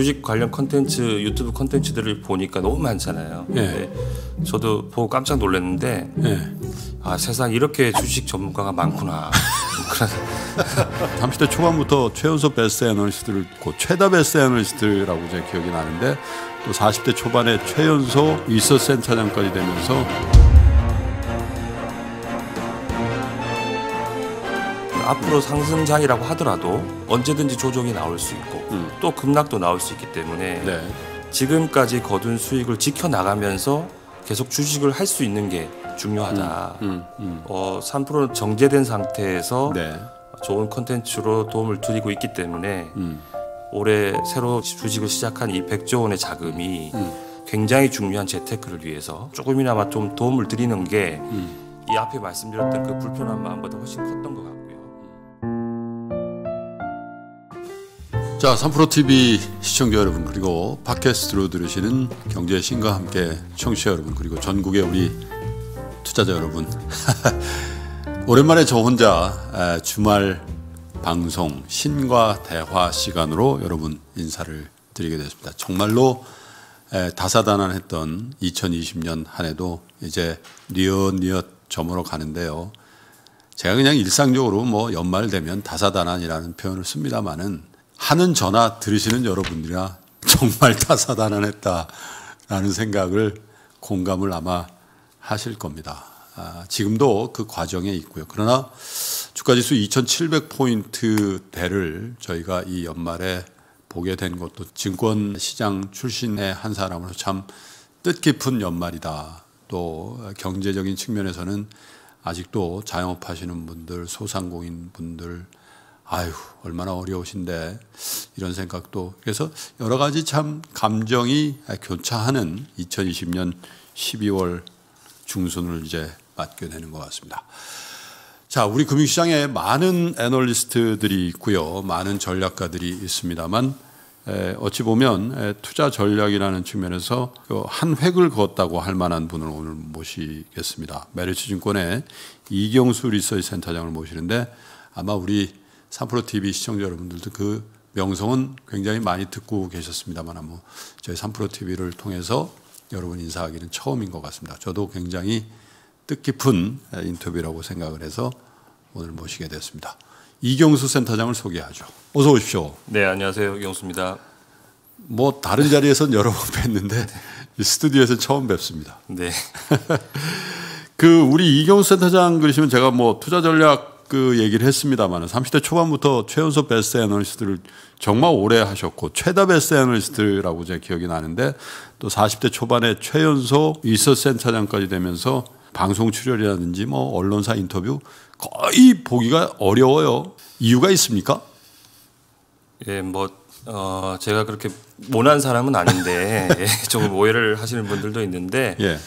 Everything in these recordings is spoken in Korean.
주식 관련 컨텐츠 유튜브 컨텐츠들을 보니까 너무 많잖아요. 예. 네. 저도 보고 깜짝 놀랐는데 네. 아 세상 이렇게 주식 전문가가 많구나. 잠시대 초반부터 최연소 베스트 애널리스트를 고 최다 베스트 애널리스트라고 제 기억이 나는데 또 40대 초반에 최연소 리서센 터장까지 되면서 앞으로 상승장이라고 하더라도 언제든지 조정이 나올 수 있고 음. 또 급락도 나올 수 있기 때문에 네. 지금까지 거둔 수익을 지켜나가면서 계속 주식을 할 수 있는 게 중요하다. 음, 음, 음. 어, 3 정제된 상태에서 네. 좋은 컨텐츠로 도움을 드리고 있기 때문에 음. 올해 새로 주식을 시작한 이 100조 원의 자금이 음. 굉장히 중요한 재테크를 위해서 조금이나마 좀 도움을 드리는 게 이 앞에 말씀드렸던 그 불편한 마음보다 훨씬 컸던 것 같아요. 자, 3프로TV 시청자 여러분, 그리고 팟캐스트로 들으시는 경제의 신과 함께 청취자 여러분, 그리고 전국의 우리 투자자 여러분. 오랜만에 저 혼자 주말 방송 신과 대화 시간으로 여러분 인사를 드리게 됐습니다. 정말로 다사다난했던 2020년 한 해도 이제 뉘엿니엇 점으로 가는데요. 제가 그냥 일상적으로 뭐 연말 되면 다사다난이라는 표현을 씁니다만은 하는 전화 들으시는 여러분들이나 정말 다사다난했다라는 생각을 공감을 아마 하실 겁니다. 아, 지금도 그 과정에 있고요. 그러나 주가지수 2,700포인트 대를 저희가 이 연말에 보게 된 것도 증권시장 출신의 한 사람으로 참 뜻깊은 연말이다. 또 경제적인 측면에서는 아직도 자영업하시는 분들, 소상공인 분들, 아휴 얼마나 어려우신데. 이런 생각도. 그래서 여러 가지 참 감정이 교차하는 2020년 12월 중순을 이제 맞게 되는 것 같습니다. 자, 우리 금융시장에 많은 애널리스트들이 있고요. 많은 전략가들이 있습니다만, 에, 어찌 보면 에, 투자 전략이라는 측면에서 그 한 획을 그었다고 할 만한 분을 오늘 모시겠습니다. 메리츠 증권의 이경수 리서치 센터장을 모시는데 아마 우리 삼프로 TV 시청자 여러분들도 그 명성은 굉장히 많이 듣고 계셨습니다만 뭐 저희 삼프로 TV를 통해서 여러분 인사하기는 처음인 것 같습니다. 저도 굉장히 뜻깊은 인터뷰라고 생각을 해서 오늘 모시게 됐습니다. 이경수 센터장을 소개하죠. 어서 오십시오. 네, 안녕하세요. 이경수입니다. 뭐 다른 자리에선 여러 번 뵀는데 스튜디오에서 처음 뵙습니다. 네. 그 우리 이경수 센터장 그러시면 제가 뭐 투자 전략 그 얘기를 했습니다만 30대 초반부터 최연소 베스트 애널리스트를 정말 오래 하셨고 최다 베스트 애널리스트라고 제가 기억이 나는데 또 40대 초반에 최연소 리서센터장까지 되면서 방송 출연이라든지 뭐 언론사 인터뷰 거의 보기가 어려워요. 이유가 있습니까? 예, 뭐 어, 제가 그렇게 모난 사람은 아닌데 예, 조금 오해를 하시는 분들도 있는데 예.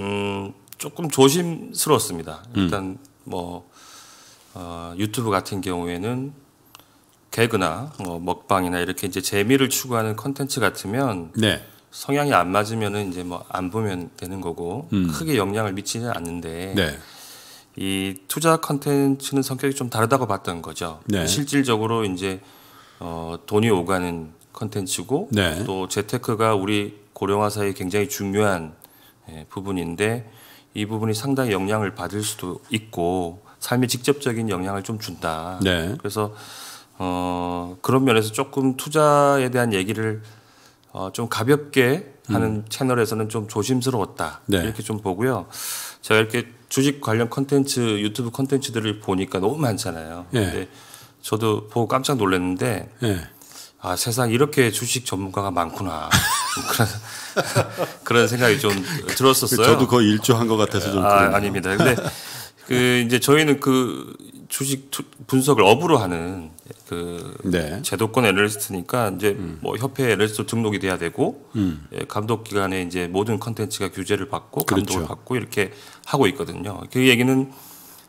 음, 조금 조심스럽습니다 음. 일단 음. 뭐 어, 유튜브 같은 경우에는 개그나 뭐 먹방이나 이렇게 이제 재미를 추구하는 컨텐츠 같으면 네. 성향이 안 맞으면은 이제 뭐 안 보면 되는 거고 음. 크게 영향을 미치지는 않는데 네. 이 투자 컨텐츠는 성격이 좀 다르다고 봤던 거죠. 네. 실질적으로 이제 어, 돈이 오가는 컨텐츠고 네. 또 재테크가 우리 고령화사에 회 굉장히 중요한 예, 부분인데 이 부분이 상당히 영향을 받을 수도 있고 삶에 직접적인 영향을 좀 준다. 네. 그래서 어 그런 면에서 조금 투자에 대한 얘기를 어좀 가볍게 하는 음. 채널에서는 좀 조심스러웠다. 네. 이렇게 좀 보고요. 제가 이렇게 주식 관련 컨텐츠 유튜브 컨텐츠들을 보니까 너무 많잖아요. 네. 근데 저도 보고 깜짝 놀랐는데 네. 아 세상 이렇게 주식 전문가가 많구나 그런 그런 생각이 좀 그 들었었어요. 저도 거의 일조한 것 같아서 좀 아, 아닙니다. 근데 그 이제 저희는 그 주식 분석을 업으로 하는 그 네. 제도권 애널리스트니까 이제 음. 뭐 협회 애널리스트 등록이 돼야 되고 음. 예, 감독 기관에 이제 모든 컨텐츠가 규제를 받고 감독을 그렇죠. 받고 이렇게 하고 있거든요. 그 얘기는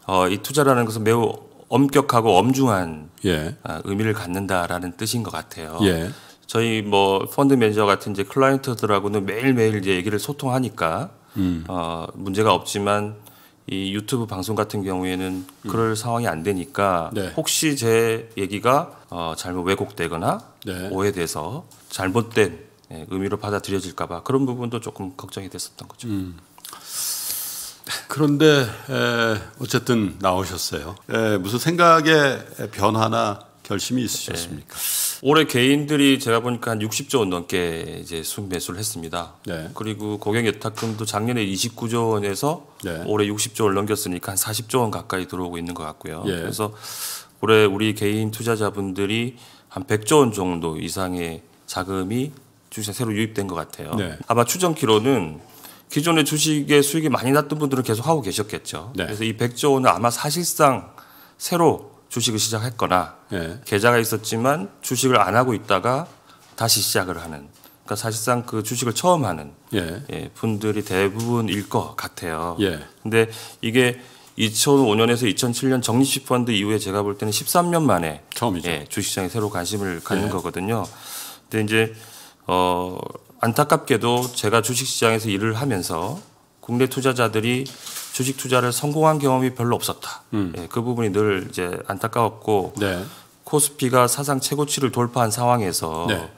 어, 이 투자라는 것은 매우 엄격하고 엄중한 예. 아, 의미를 갖는다라는 뜻인 것 같아요. 예. 저희 뭐 펀드 매니저 같은 이제 클라이언트들하고는 매일매일 이제 얘기를 소통하니까 음. 어, 문제가 없지만 이 유튜브 방송 같은 경우에는 음. 그럴 음. 상황이 안 되니까 네. 혹시 제 얘기가 어, 잘못 왜곡되거나 네. 오해돼서 잘못된 예, 의미로 받아들여질까봐 그런 부분도 조금 걱정이 됐었던 거죠. 음. 그런데 에, 어쨌든 나오셨어요. 에, 무슨 생각의 변화나 결심이 있으셨습니까? 네. 올해 개인들이 제가 보니까 한 60조 원 넘게 이제 순매수를 했습니다. 네. 그리고 고객예탁금도 작년에 29조 원에서 네. 올해 60조 원 넘겼으니까 한 40조 원 가까이 들어오고 있는 것 같고요. 예. 그래서 올해 우리 개인 투자자분들이 한 100조 원 정도 이상의 자금이 주식 새로 유입된 것 같아요. 네. 아마 추정 기로는 기존의 주식의 수익이 많이 났던 분들은 계속 하고 계셨겠죠. 네. 그래서 이 100조 원은 아마 사실상 새로 주식을 시작했거나 예. 계좌가 있었지만 주식을 안 하고 있다가 다시 시작을 하는 그러니까 사실상 그 주식을 처음 하는 예. 예, 분들이 대부분일 것 같아요. 예. 근데 이게 2005년에서 2007년 정리시 펀드 이후에 제가 볼 때는 13년 만에 처음이죠. 예, 주식시장에 새로 관심을 갖는 예. 거거든요. 근데 이제 어 안타깝게도 제가 주식시장에서 일을 하면서 국내 투자자들이 주식 투자를 성공한 경험이 별로 없었다. 음. 예, 그 부분이 늘 이제 안타까웠고 네. 코스피가 사상 최고치를 돌파한 상황에서 네.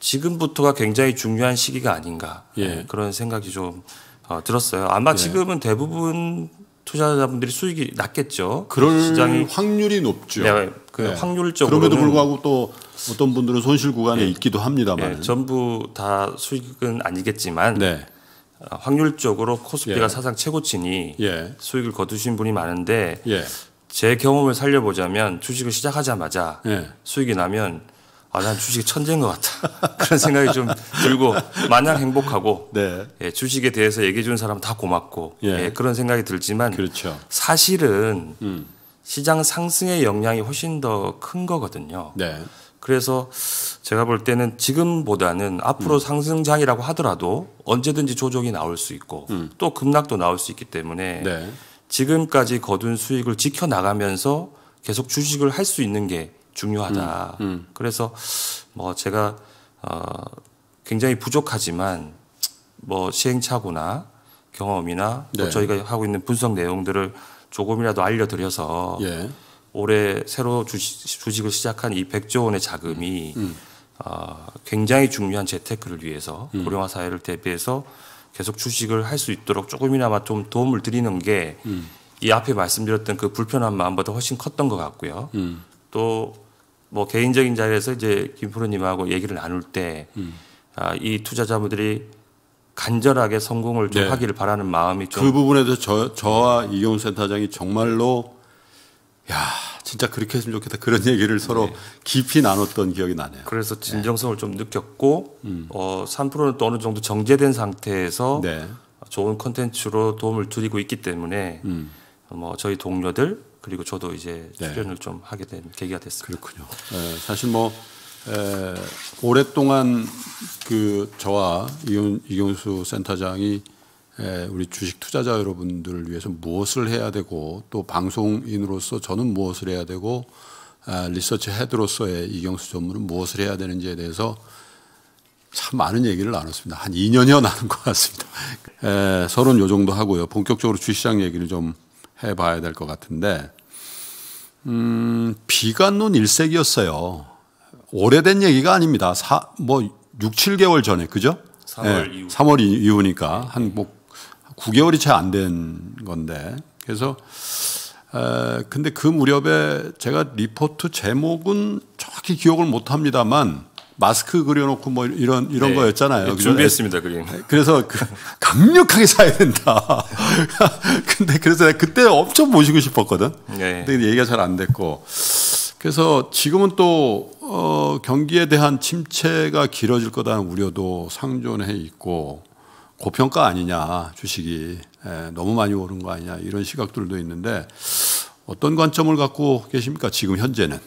지금부터가 굉장히 중요한 시기가 아닌가 예. 예. 그런 생각이 좀 어, 들었어요. 아마 네. 지금은 대부분 투자자분들이 수익이 낮겠죠. 그럴 시장이 확률이 높죠. 네, 그 네. 확률적으로 그럼에도 불구하고 또 어떤 분들은 손실 구간에 네. 있기도 합니다만 네, 전부 다 수익은 아니겠지만 네. 아, 확률적으로 코스피가 예. 사상 최고치니 예. 수익을 거두신 분이 많은데 예. 제 경험을 살려보자면 주식을 시작하자마자 예. 수익이 나면 아, 난 주식이 천재인 것 같다. 그런 생각이 좀 들고 마냥 행복하고 네. 예, 주식에 대해서 얘기해 주는 사람 다 고맙고 예. 예, 그런 생각이 들지만 그렇죠. 사실은 음. 시장 상승의 역량이 훨씬 더 큰 거거든요. 네. 그래서 제가 볼 때는 지금보다는 앞으로 음. 상승장이라고 하더라도 언제든지 조정이 나올 수 있고 음. 또 급락도 나올 수 있기 때문에 네. 지금까지 거둔 수익을 지켜나가면서 계속 주식을 할 수 있는 게 중요하다. 음. 음. 그래서 뭐 제가 어 굉장히 부족하지만 뭐 시행착오나 경험이나 뭐 네. 뭐 저희가 하고 있는 분석 내용들을 조금이라도 알려드려서 예. 올해 새로 주식, 을 시작한 이 100조 원의 자금이 음. 어, 굉장히 중요한 재테크를 위해서 음. 고령화 사회를 대비해서 계속 주식을 할 수 있도록 조금이나마 좀 도움을 드리는 게이 음. 앞에 말씀드렸던 그 불편한 마음보다 훨씬 컸던 것 같고요. 음. 또뭐 개인적인 자리에서 이제 김프로님하고 얘기를 나눌 때이 음. 아, 투자자분들이 간절하게 성공을 좀 네. 하기를 바라는 마음이 그 부분에서 저, 저와 이경 센터장이 정말로 야, 진짜 그렇게 했으면 좋겠다. 그런 얘기를 서로 네. 깊이 나눴던 기억이 나네요. 그래서 네. 진정성을 네. 좀 느꼈고, 음. 어, 3%는 또 어느 정도 정제된 상태에서 네. 좋은 컨텐츠로 도움을 드리고 있기 때문에, 음. 뭐, 저희 동료들, 그리고 저도 이제 네. 출연을 좀 하게 된 계기가 됐습니다. 그렇군요. 에, 예, 사실 뭐, 에, 예, 오랫동안 그 저와 이경, 이경수 센터장이 예, 우리 주식 투자자 여러분들을 위해서 무엇을 해야 되고 또 방송인으로서 저는 무엇을 해야 되고 아, 리서치 헤드로서의 이경수 전문은 무엇을 해야 되는지에 대해서 참 많은 얘기를 나눴습니다. 한 2년여 나눈 것 같습니다. 에, 예, 서론 요 정도 하고요. 본격적으로 주시장 얘기를 좀 해봐야 될 것 같은데, 음, 비관론 1세기였어요. 오래된 얘기가 아닙니다. 사, 뭐, 6, 7개월 전에, 그죠? 3월 예, 이후. 3월 이후니까 한뭐 9개월이 채 안 된 건데 그래서 에, 근데 그 무렵에 제가 리포트 제목은 정확히 기억을 못 합니다만 마스크 그려놓고 뭐 이런 이런 네, 거였잖아요. 네, 준비했습니다 그림. 그래서 그 강력하게 사야 된다. 근데 그래서 그때 엄청 모시고 싶었거든. 네. 근데 얘기가 잘 안 됐고. 그래서 지금은 또 어, 경기에 대한 침체가 길어질 거다는 우려도 상존해 있고 고평가 아니냐 주식이 예, 너무 많이 오른 거 아니냐 이런 시각들도 있는데 어떤 관점을 갖고 계십니까 지금 현재는?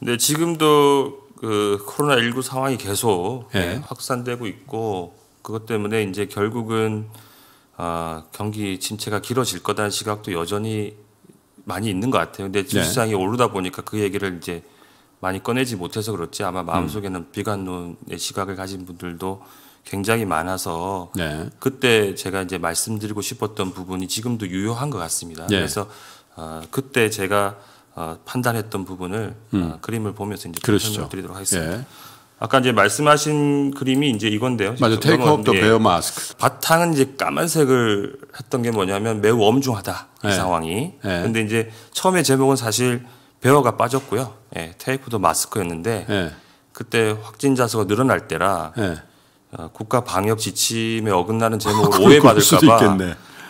네 지금도 그 코로나 19 상황이 계속 네. 확산되고 있고 그것 때문에 이제 결국은 아, 경기 침체가 길어질 거다는 시각도 여전히 많이 있는 것 같아요. 근데 주시장이 네. 오르다 보니까 그 얘기를 이제 많이 꺼내지 못해서 그렇지 아마 음. 마음속에는 음. 비관론의 시각을 가진 분들도 굉장히 많아서 네. 그때 제가 이제 말씀드리고 싶었던 부분이 지금도 유효한 것 같습니다. 네. 그래서 어, 그때 제가 어, 판단했던 부분을 음. 어, 그림을 보면서 이제 설명드리도록 하겠습니다. 예. 아까 이제 말씀하신 그림이 이제 이건데요. 맞아. 테이크 오프 베어 마스크. 바탕은 이제 까만색을 했던 게 뭐냐면 매우 엄중하다. 예. 이 상황이. 그런데 예. 이제 처음에 제목은 사실 베어가 빠졌고요. 예, 테이프 도 마스크였는데 예. 그때 확진자 수가 늘어날 때라 예. 어, 국가 방역 지침에 어긋나는 제목을 아, 오해받을까봐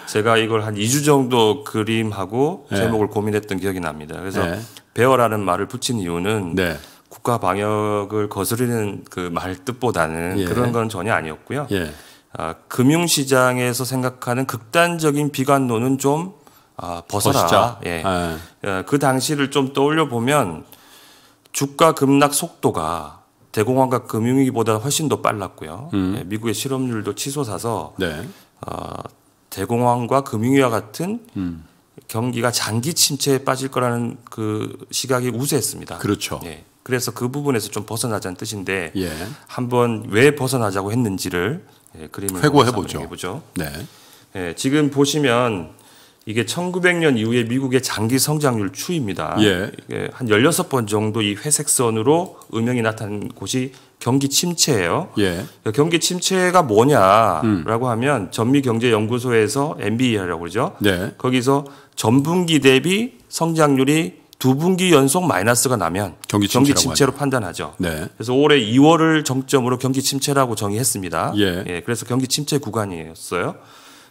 제가 이걸 한 2주 정도 그림하고 네. 제목을 고민했던 기억이 납니다. 그래서 네. 배어라는 말을 붙인 이유는 네. 국가 방역을 거스르는 그 말 뜻보다는 예. 그런 건 전혀 아니었고요. 예. 아, 금융시장에서 생각하는 극단적인 비관론은 좀 아, 벗어라. 벗자 예. 아. 어, 그 당시를 좀 떠올려 보면 주가 급락 속도가 대공황과 금융위기보다 훨씬 더 빨랐고요. 음. 예, 미국의 실업률도 치솟아서 네. 어, 대공황과 금융위와 같은 음. 경기가 장기 침체에 빠질 거라는 그 시각이 우세했습니다. 그렇죠. 예. 그래서 그 부분에서 좀 벗어나자는 뜻인데 예. 한번 왜 벗어나자고 했는지를 예, 그림을 회고해 보죠. 네. 예, 지금 보시면 이게 1900년 이후에 미국의 장기 성장률 추입니다. 예. 이게 한 16번 정도 이 회색선으로 음영이 나타난 곳이 경기 침체예요. 예. 그러니까 경기 침체가 뭐냐라고 음. 하면 전미경제연구소에서 MBE라고 그러죠. 네. 거기서 전분기 대비 성장률이 두 분기 연속 마이너스가 나면 경기, 경기 침체로 하죠. 판단하죠. 네. 그래서 올해 2월을 정점으로 경기 침체라고 정의했습니다. 예. 예. 그래서 경기 침체 구간이었어요.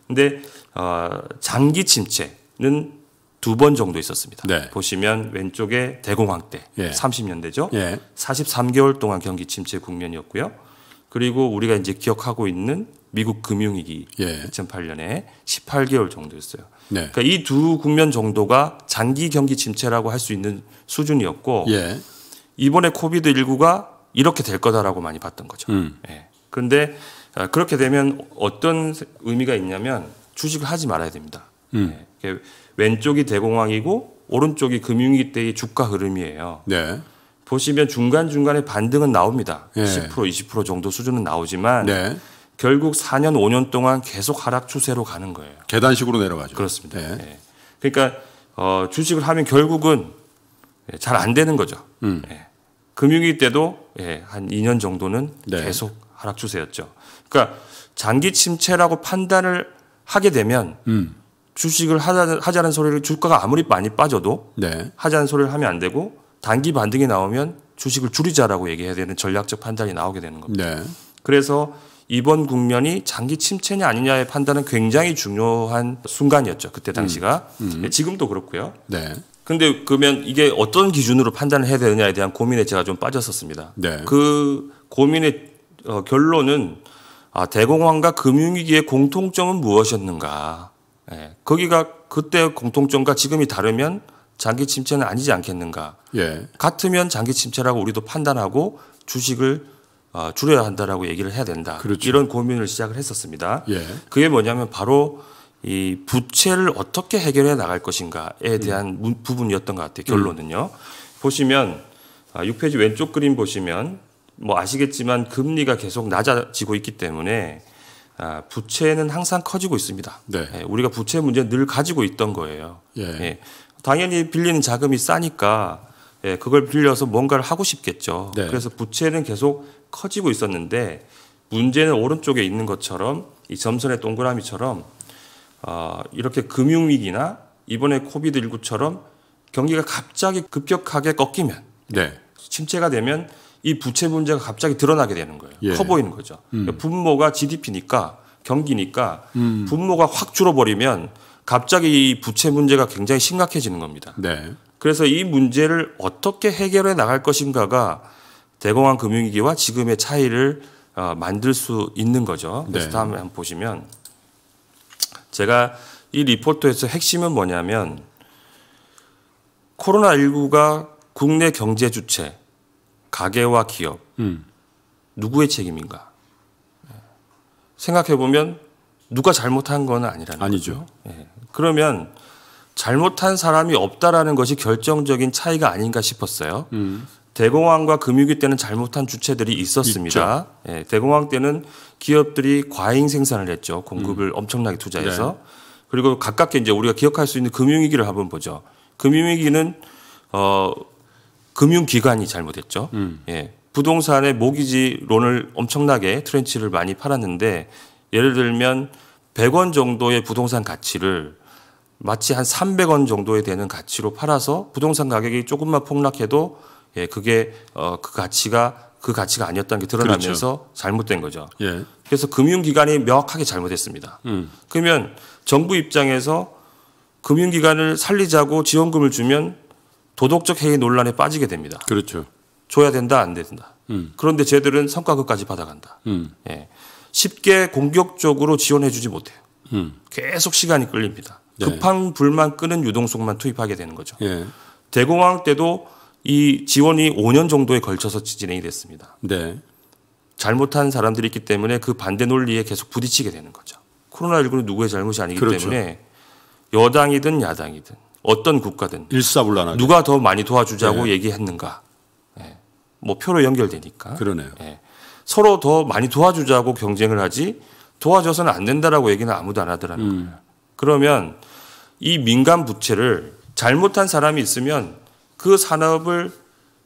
근데 어, 장기 침체는 두 번 정도 있었습니다. 네. 보시면 왼쪽에 대공황 때 예. 30년대죠. 예. 43개월 동안 경기 침체 국면이었고요. 그리고 우리가 이제 기억하고 있는 미국 금융위기 예. 2008년에 18개월 정도였어요. 네. 그러니까 이 두 국면 정도가 장기 경기 침체라고 할 수 있는 수준이었고 예. 이번에 코비드 19가 이렇게 될 거다라고 많이 봤던 거죠. 음. 예. 그런데 아, 그렇게 되면 어떤 의미가 있냐면 주식을 하지 말아야 됩니다. 음. 네. 왼쪽이 대공황이고 오른쪽이 금융위기 때의 주가 흐름이에요. 네. 보시면 중간 중간에 반등은 나옵니다. 네. 10% 20% 정도 수준은 나오지만 네. 결국 4년 5년 동안 계속 하락 추세로 가는 거예요. 계단식으로 내려가죠. 그렇습니다. 네. 네. 그러니까 어, 주식을 하면 결국은 예, 잘안 되는 거죠. 음. 예. 금융위기 때도 예, 한 2년 정도는 네. 계속 하락 추세였죠. 그러니까 장기 침체라고 판단을 하게 되면 음. 주식을 하자, 하자는 소리를 주가가 아무리 많이 빠져도 네. 하자는 소리를 하면 안 되고 단기 반등이 나오면 주식을 줄이자라고 얘기해야 되는 전략적 판단이 나오게 되는 겁니다. 네. 그래서 이번 국면이 장기 침체냐 아니냐의 판단은 굉장히 중요한 순간이었죠. 그때 음. 당시가 음. 음. 지금도 그렇고요. 네. 근데 그러면 이게 어떤 기준으로 판단을 해야 되느냐에 대한 고민에 제가 좀 빠졌었습니다. 네. 그 고민의 어, 결론은 아, 대공황과 금융위기의 공통점은 무엇이었는가? 예, 거기가 그때 공통점과 지금이 다르면 장기 침체는 아니지 않겠는가? 예. 같으면 장기 침체라고 우리도 판단하고 주식을 어, 줄여야 한다라고 얘기를 해야 된다. 그렇죠. 이런 고민을 시작을 했었습니다. 예. 그게 뭐냐면 바로 이 부채를 어떻게 해결해 나갈 것인가에 음. 대한 음. 부분이었던 것 같아요. 결론은요. 음. 보시면 6페이지 아, 왼쪽 그림 보시면 뭐 아시겠지만 금리가 계속 낮아지고 있기 때문에 아, 부채는 항상 커지고 있습니다. 네. 예, 우리가 부채 문제 늘 가지고 있던 거예요. 예. 예. 당연히 빌리는 자금이 싸니까 예, 그걸 빌려서 뭔가를 하고 싶겠죠. 네. 그래서 부채는 계속 커지고 있었는데 문제는 오른쪽에 있는 것처럼 이 점선의 동그라미처럼 어, 이렇게 금융위기나 이번에 코비드 19처럼 경기가 갑자기 급격하게 꺾이면 네. 침체가 되면 이 부채 문제가 갑자기 드러나게 되는 거예요. 예. 커 보이는 거죠. 음. 그러니까 분모가 GDP니까 경기니까 음. 분모가 확 줄어버리면 갑자기 이 부채 문제가 굉장히 심각해지는 겁니다. 네. 그래서 이 문제를 어떻게 해결해 나갈 것인가가 대공황 금융위기와 지금의 차이를 어, 만들 수 있는 거죠. 그래서 네. 다음에 한번 보시면 제가 이 리포트에서 핵심은 뭐냐면 코로나19가 국내 경제 주체 가계와 기업 음. 누구의 책임인가? 예. 생각해 보면 누가 잘못한 건 아니라는 아니죠. 예. 그러면 잘못한 사람이 없다라는 것이 결정적인 차이가 아닌가 싶었어요. 음. 대공황과 금융위 때는 잘못한 주체들이 있었습니다. 예, 대공황 때는 기업들이 과잉 생산을 했죠. 공급을 음. 엄청나게 투자해서. 네. 그리고 가깝게 이제 우리가 기억할 수 있는 금융위기를 한번 보죠. 금융위기는 어 금융기관이 잘못했죠. 음. 예. 부동산의 모기지론을 엄청나게 트렌치를 많이 팔았는데 예를 들면 100원 정도의 부동산 가치를 마치 한 300원 정도에 되는 가치로 팔아서 부동산 가격이 조금만 폭락해도 예, 그게 어, 그 가치가 그 가치가 아니었다는 게 드러나면서 그렇죠. 잘못된 거죠. 예. 그래서 금융기관이 명확하게 잘못했습니다. 음. 그러면 정부 입장에서 금융기관을 살리자고 지원금을 주면 도덕적 해이 논란에 빠지게 됩니다. 그렇죠. 줘야 된다 안 된다. 음. 그런데 쟤들은 성과급까지 받아간다. 음. 예. 쉽게 공격적으로 지원해주지 못해요. 음. 계속 시간이 끌립니다. 네. 급한 불만 끄는 유동성만 투입하게 되는 거죠. 예. 대공황 때도 이 지원이 5년 정도에 걸쳐서 진행이 됐습니다. 네. 잘못한 사람들이 있기 때문에 그 반대 논리에 계속 부딪히게 되는 거죠. 코로나19는 누구의 잘못이 아니기 그렇죠. 때문에 여당이든 야당이든 어떤 국가든 일사불란하게 누가 더 많이 도와주자고 네. 얘기했는가? 예. 뭐 표로 연결되니까. 그러네요. 예. 서로 더 많이 도와주자고 경쟁을 하지 도와줘서는 안 된다라고 얘기는 아무도 안 하더라는 음. 거예요. 그러면 이 민간 부채를 잘못한 사람이 있으면 그 산업을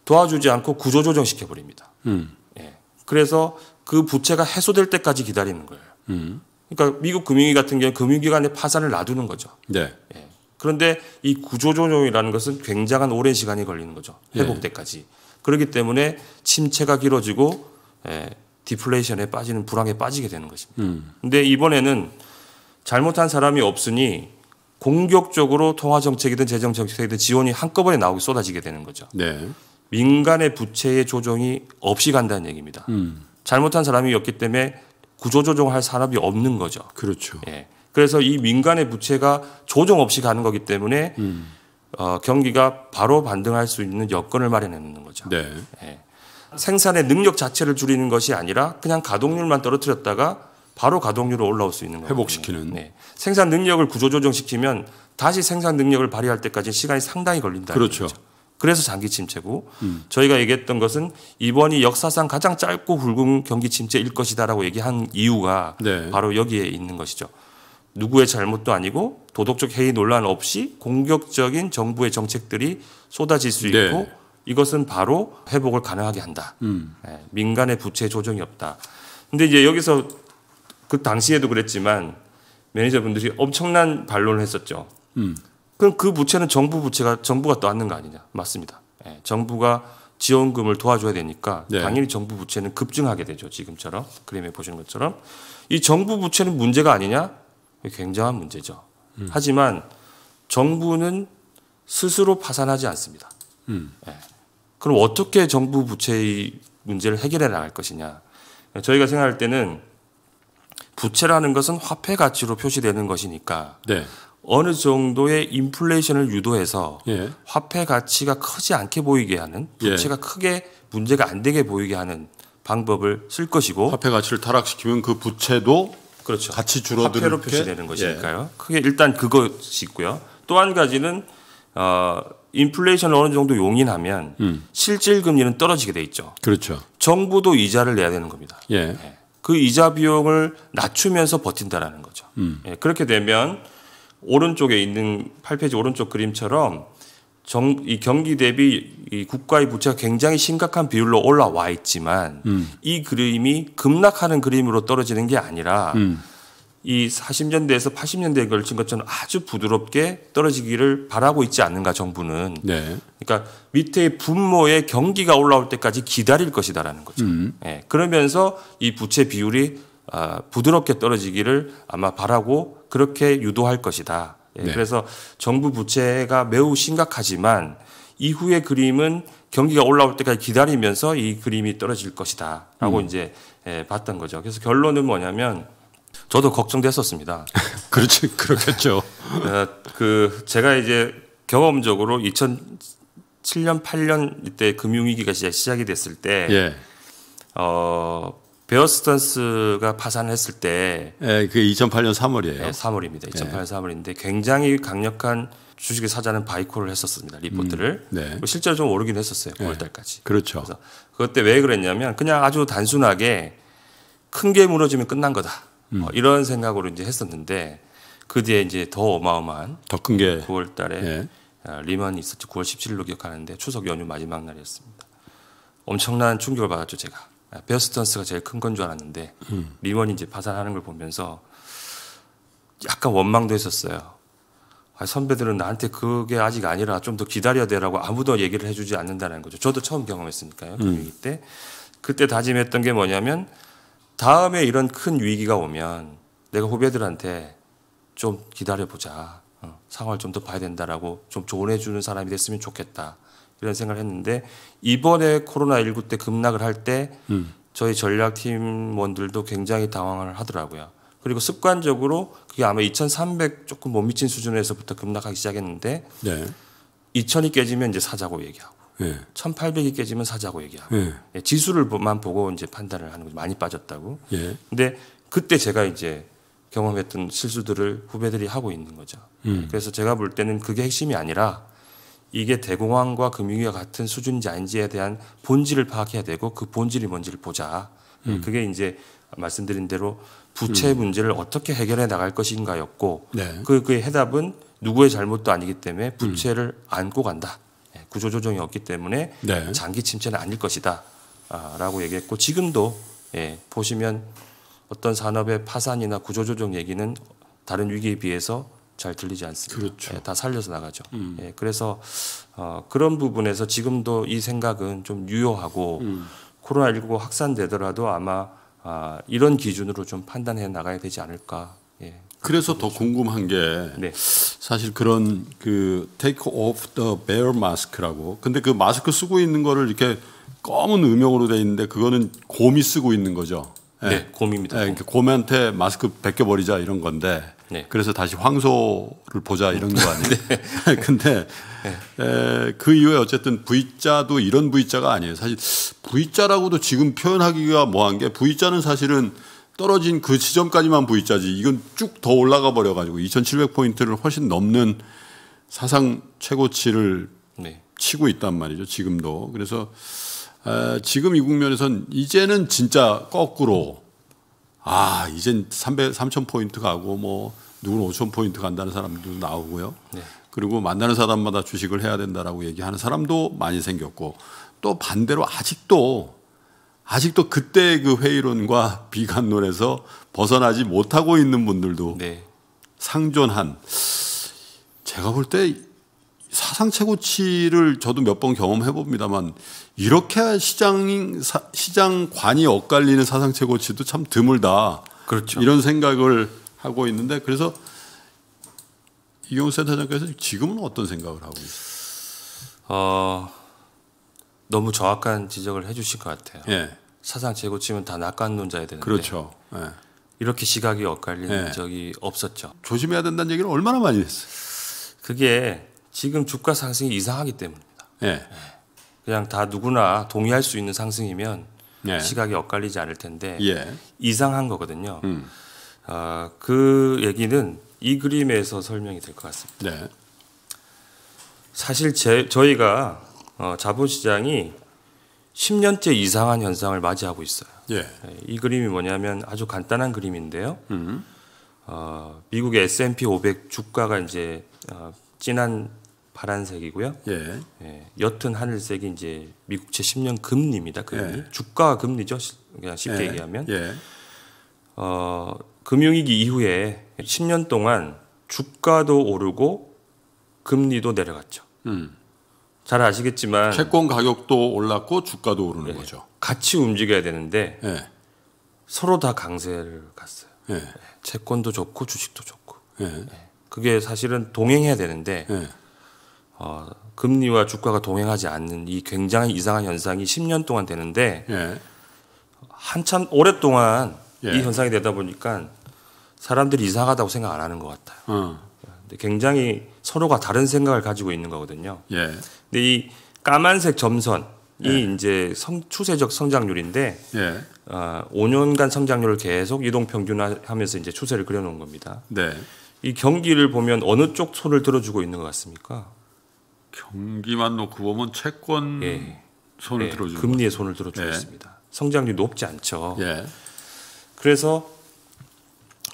도와주지 않고 구조조정 시켜버립니다. 음. 예. 그래서 그 부채가 해소될 때까지 기다리는 거예요. 음. 그러니까 미국 금융위 같은 경우 금융기관의 파산을 놔두는 거죠. 네. 예. 그런데 이 구조조정이라는 것은 굉장한 오랜 시간이 걸리는 거죠. 예. 회복 때까지. 예. 그렇기 때문에 침체가 길어지고 에, 예, 디플레이션에 빠지는 불황에 빠지게 되는 것입니다. 음. 근데 이번에는 잘못한 사람이 없으니 공격적으로 통화 정책이든 재정 정책이든 지원이 한꺼번에 나오고 쏟아지게 되는 거죠. 네. 민간의 부채의 조정이 없이 간다는 얘기입니다. 음. 잘못한 사람이 없기 때문에 구조 조정할 사람이 없는 거죠. 그렇죠. 예. 그래서 이 민간의 부채가 조정 없이 가는 거기 때문에 음. 어, 경기가 바로 반등할 수 있는 여건을 마련해 놓는 거죠. 네. 예. 생산의 능력 자체를 줄이는 것이 아니라 그냥 가동률만 떨어뜨렸다가 바로 가동률로 올라올 수 있는 거예요. 회복시키는. 네. 생산 능력을 구조조정시키면 다시 생산 능력을 발휘할 때까지 시간이 상당히 걸린다. 그렇죠. 거죠. 그래서 장기 침체고 음. 저희가 얘기했던 것은 이번이 역사상 가장 짧고 굵은 경기 침체일 것이다라고 얘기한 이유가 네. 바로 여기에 있는 것이죠. 누구의 잘못도 아니고 도덕적 해이 논란 없이 공격적인 정부의 정책들이 쏟아질 수 네. 있고 네. 이것은 바로 회복을 가능하게 한다. 음. 네, 민간의 부채 조정이 없다. 근데 이제 여기서 그 당시에도 그랬지만 매니저분들이 엄청난 반론을 했었죠. 음. 그럼 그 부채는 정부 부채가 정부가 떠안는 거 아니냐? 맞습니다. 네, 정부가 지원금을 도와줘야 되니까 네. 당연히 정부 부채는 급증하게 되죠. 지금처럼 그림에 보시는 것처럼 이 정부 부채는 문제가 아니냐? 굉장한 문제죠. 음. 하지만 정부는 스스로 파산하지 않습니다. 음. 예. 그럼 어떻게 정부 부채의 문제를 해결해 나갈 것이냐? 저희가 생각할 때는 부채라는 것은 화폐 가치로 표시되는 것이니까 네. 어느 정도의 인플레이션을 유도해서 예. 화폐 가치가 크지 않게 보이게 하는 예. 부채가 예. 크게 문제가 안 되게 보이게 하는 방법을 쓸 것이고 화폐 가치를 타락시키면 그 부채도 그렇죠. 같이 줄어드는 화폐로 표시되는 것이니까요. 예. 그게 일단 그것이 있고요. 또 한 가지는 어 인플레이션을 어느 정도 용인하면 음. 실질 금리는 떨어지게 돼 있죠. 그렇죠. 정부도 이자를 내야 되는 겁니다. 예. 예. 그 이자 비용을 낮추면서 버틴다라는 거죠. 음. 예. 그렇게 되면 오른쪽에 있는 8페이지 오른쪽 그림처럼 정, 이 경기 대비 이 국가의 부채가 굉장히 심각한 비율로 올라와 있지만 음. 이 그림이 급락하는 그림으로 떨어지는 게 아니라 음. 이 40년대에서 80년대에 걸친 것처럼 아주 부드럽게 떨어지기를 바라고 있지 않는가 정부는. 네. 그러니까 밑에 분모의 경기가 올라올 때까지 기다릴 것이다라는 거죠. 음. 예. 그러면서 이 부채 비율이 아, 부드럽게 떨어지기를 아마 바라고 그렇게 유도할 것이다. 예, 네. 그래서 정부 부채가 매우 심각하지만 이후의 그림은 경기가 올라올 때까지 기다리면서 이 그림이 떨어질 것이다라고 음. 이제 예, 봤던 거죠. 그래서 결론은 뭐냐면 저도 걱정됐었습니다. 그렇지 그렇겠죠. 어, 그 제가 이제 경험적으로 2007년 8년 이때 금융위기가 시작이 됐을 때 예. 어, 베어스턴스가 파산했을 때, 예, 그게 2008년 3월이에요. 네, 3월입니다. 2008년 예. 3월인데 굉장히 강력한 주식의 사자는 바이콜을 했었습니다. 리포트를. 음, 네. 실제로 좀 오르긴 했었어요. 9월달까지. 예, 그렇죠. 그래서 그때 왜 그랬냐면 그냥 아주 단순하게 큰 게 무너지면 끝난 거다. 뭐 음. 어, 이런 생각으로 이제 했었는데 그 뒤에 이제 더 어마어마한 더 큰 게 9월달에 네. 예. 아, 리먼이 있었죠. 9월 17일로 기억하는데 추석 연휴 마지막 날이었습니다. 엄청난 충격을 받았죠 제가. 아, 베어스턴스가 제일 큰 건 줄 알았는데 음. 리먼이 이제 파산하는 걸 보면서 약간 원망도 했었어요. 아, 선배들은 나한테 그게 아직 아니라 좀 더 기다려야 되라고 아무도 얘기를 해주지 않는다는 거죠. 저도 처음 경험했으니까요. 그 음. 위기 때 그때 다짐했던 게 뭐냐면 다음에 이런 큰 위기가 오면 내가 후배들한테 좀 기다려 보자. 어, 상황을 좀 더 봐야 된다라고 좀 조언해 주는 사람이 됐으면 좋겠다. 이런 생각을 했는데 이번에 코로나 19 때 급락을 할때 음. 저희 전략 팀원들도 굉장히 당황을 하더라고요. 그리고 습관적으로 그게 아마 2,300 조금 못 미친 수준에서부터 급락하기 시작했는데 네. 2,000이 깨지면 이제 사자고 얘기하고 네. 예. 1,800이 깨지면 사자고 얘기하고 네. 지수를만 보고 이제 판단을 하는 거죠. 많이 빠졌다고. 예. 근데 그때 제가 이제 경험했던 실수들을 후배들이 하고 있는 거죠. 음. 그래서 제가 볼 때는 그게 핵심이 아니라 이게 대공황과 금융위와 같은 수준인지 아닌지에 대한 본질을 파악해야 되고 그 본질이 뭔지를 보자. 예, 음. 그게 이제 말씀드린 대로 부채 음. 문제를 어떻게 해결해 나갈 것인가였고 네. 그 그의 해답은 누구의 잘못도 아니기 때문에 음. 부채를 음. 안고 간다. 예, 구조조정이 없기 때문에 네. 장기 침체는 아닐 것이다라고 아, 얘기했고 지금도 예, 보시면 어떤 산업의 파산이나 구조조정 얘기는 다른 위기에 비해서 잘 들리지 않습니다. 그렇죠. 예, 다 살려서 나가죠. 음. 예, 그래서 어, 그런 부분에서 지금도 이 생각은 좀 유효하고 음. 코로나19 확산되더라도 아마 아, 이런 기준으로 좀 판단해 나가야 되지 않을까. 예. 그래서 더 궁금한 게 네. 사실 그런 그 take off the bear mask라고 근데 그 마스크 쓰고 있는 거를 이렇게 검은 음영으로 돼 있는데 그거는 곰이 쓰고 있는 거죠. 예. 네, 예. 곰입니다. 예, 곰. 곰한테 마스크 벗겨버리자 이런 건데 네. 그래서 다시 황소를 보자 이런 거 아니에요. 네. 근데 네. 에, 그 이후에 어쨌든 V자도 이런 V자가 아니에요. 사실 V자라고도 지금 표현하기가 뭐한 게 V자는 사실은 떨어진 그 지점까지만 V자지 이건 쭉 더 올라가 버려가지고 2700포인트를 훨씬 넘는 사상 최고치를 네. 치고 있단 말이죠. 지금도. 그래서 에, 지금 이 국면에선 이제는 진짜 거꾸로 아, 이젠 300, 0 포인트 가고 뭐 누군 5,000 포인트 간다는 사람도 나오고요. 네. 그리고 만나는 사람마다 주식을 해야 된다라고 얘기하는 사람도 많이 생겼고 또 반대로 아직도 아직도 그때 그 회의론과 비관론에서 벗어나지 못하고 있는 분들도 네. 상존한 제가 볼때 사상 최고치를 저도 몇 번 경험해 봅니다만 이렇게 시장 시장관이 엇갈리는 사상 최고치도 참 드물다. 그렇죠. 이런 생각을 하고 있는데 그래서 이용 센터장께서 지금은 어떤 생각을 하고 있어요? 어, 너무 정확한 지적을 해주실것 같아요. 예. 사상 최고치면 다 낙관론자야 되는데. 그렇죠. 예. 이렇게 시각이 엇갈리는 예. 적이 없었죠. 조심해야 된다는 얘기를 얼마나 많이 했어요? 그게 지금 주가 상승이 이상하기 때문입니다. 예. 예. 그냥 다 누구나 동의할 수 있는 상승이면 예. 시각이 엇갈리지 않을 텐데 예. 이상한 거거든요. 음. 어, 그 얘기는 이 그림에서 설명이 될 것 같습니다. 네. 사실 제, 저희가 어, 자본시장이 10년째 이상한 현상을 맞이하고 있어요. 예. 예. 이 그림이 뭐냐면 아주 간단한 그림인데요. 음. 어, 미국의 S&P 500 주가가 이제 어, 지난 파란색이고요. 예. 예. 옅은 하늘색이 이제 미국채 10년 금리입니다. 금리. 예. 주가 금리죠. 그냥 쉽게 예. 얘기하면. 예. 어, 금융위기 이후에 10년 동안 주가도 오르고 금리도 내려갔죠. 음. 잘 아시겠지만 채권 가격도 올랐고 주가도 오르는 예, 거죠. 같이 움직여야 되는데 예. 서로 다 강세를 갔어요. 채권도 좋고 주식도 좋고. 그게 사실은 동행해야 되는데 어, 금리와 주가가 동행하지 않는 이 굉장히 이상한 현상이 10년 동안 되는데 예. 한참 오랫동안 예. 이 현상이 되다 보니까 사람들이 이상하다고 생각 안 하는 것 같아요. 어. 근데 굉장히 서로가 다른 생각을 가지고 있는 거거든요. 예. 근데 이 까만색 점선이 예. 이제 성, 추세적 성장률인데 예. 어, 5년간 성장률을 계속 이동 평균화하면서 이제 추세를 그려놓은 겁니다. 네. 이 경기를 보면 어느 쪽 손을 들어주고 있는 것 같습니까? 경기만 놓고 보면 채권 예. 손을 예. 들어주고 금리에 손을 들어주고 예. 있습니다. 성장률 높지 않죠. 예. 그래서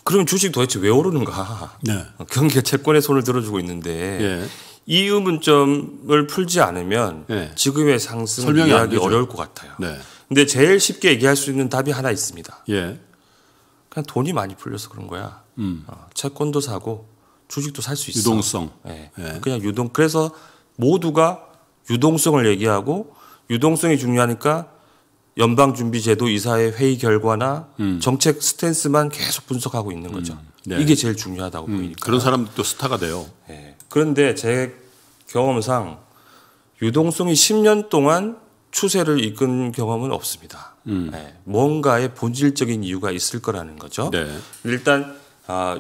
그럼 주식 도대체 왜 오르는가? 네. 어, 경기가 채권에 손을 들어주고 있는데 예. 이 의문점을 풀지 않으면 지금의 상승 설이해하기 어려울 것 같아요. 네. 근데 제일 쉽게 얘기할 수 있는 답이 하나 있습니다. 예. 그냥 돈이 많이 풀려서 그런 거야. 음. 어, 채권도 사고 주식도 살 수 있어. 유동성. 예. 예. 그냥 유동. 그래서 모두가 유동성을 얘기하고 유동성이 중요하니까 연방준비제도 이사회 회의 결과나 음. 정책 스탠스만 계속 분석하고 있는 거죠. 음. 네. 이게 제일 중요하다고 음. 보이니까. 그런 사람도 스타가 돼요. 네. 그런데 제 경험상 유동성이 10년 동안 추세를 이끈 경험은 없습니다. 네. 음. 예. 뭔가의 본질적인 이유가 있을 거라는 거죠. 네. 일단 아,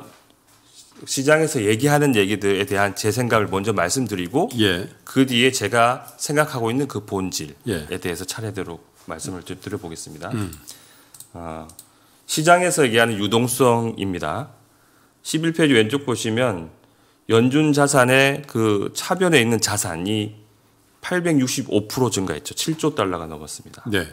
시장에서 얘기하는 얘기들에 대한 제 생각을 먼저 말씀드리고 예. 그 뒤에 제가 생각하고 있는 그 본질에 예. 대해서 차례대로 말씀을 드려보겠습니다. 음. 어, 시장에서 얘기하는 유동성입니다. 11페이지 왼쪽 보시면 연준 자산의 그 차변에 있는 자산이 865% 증가했죠. 7조 달러가 넘었습니다. 네.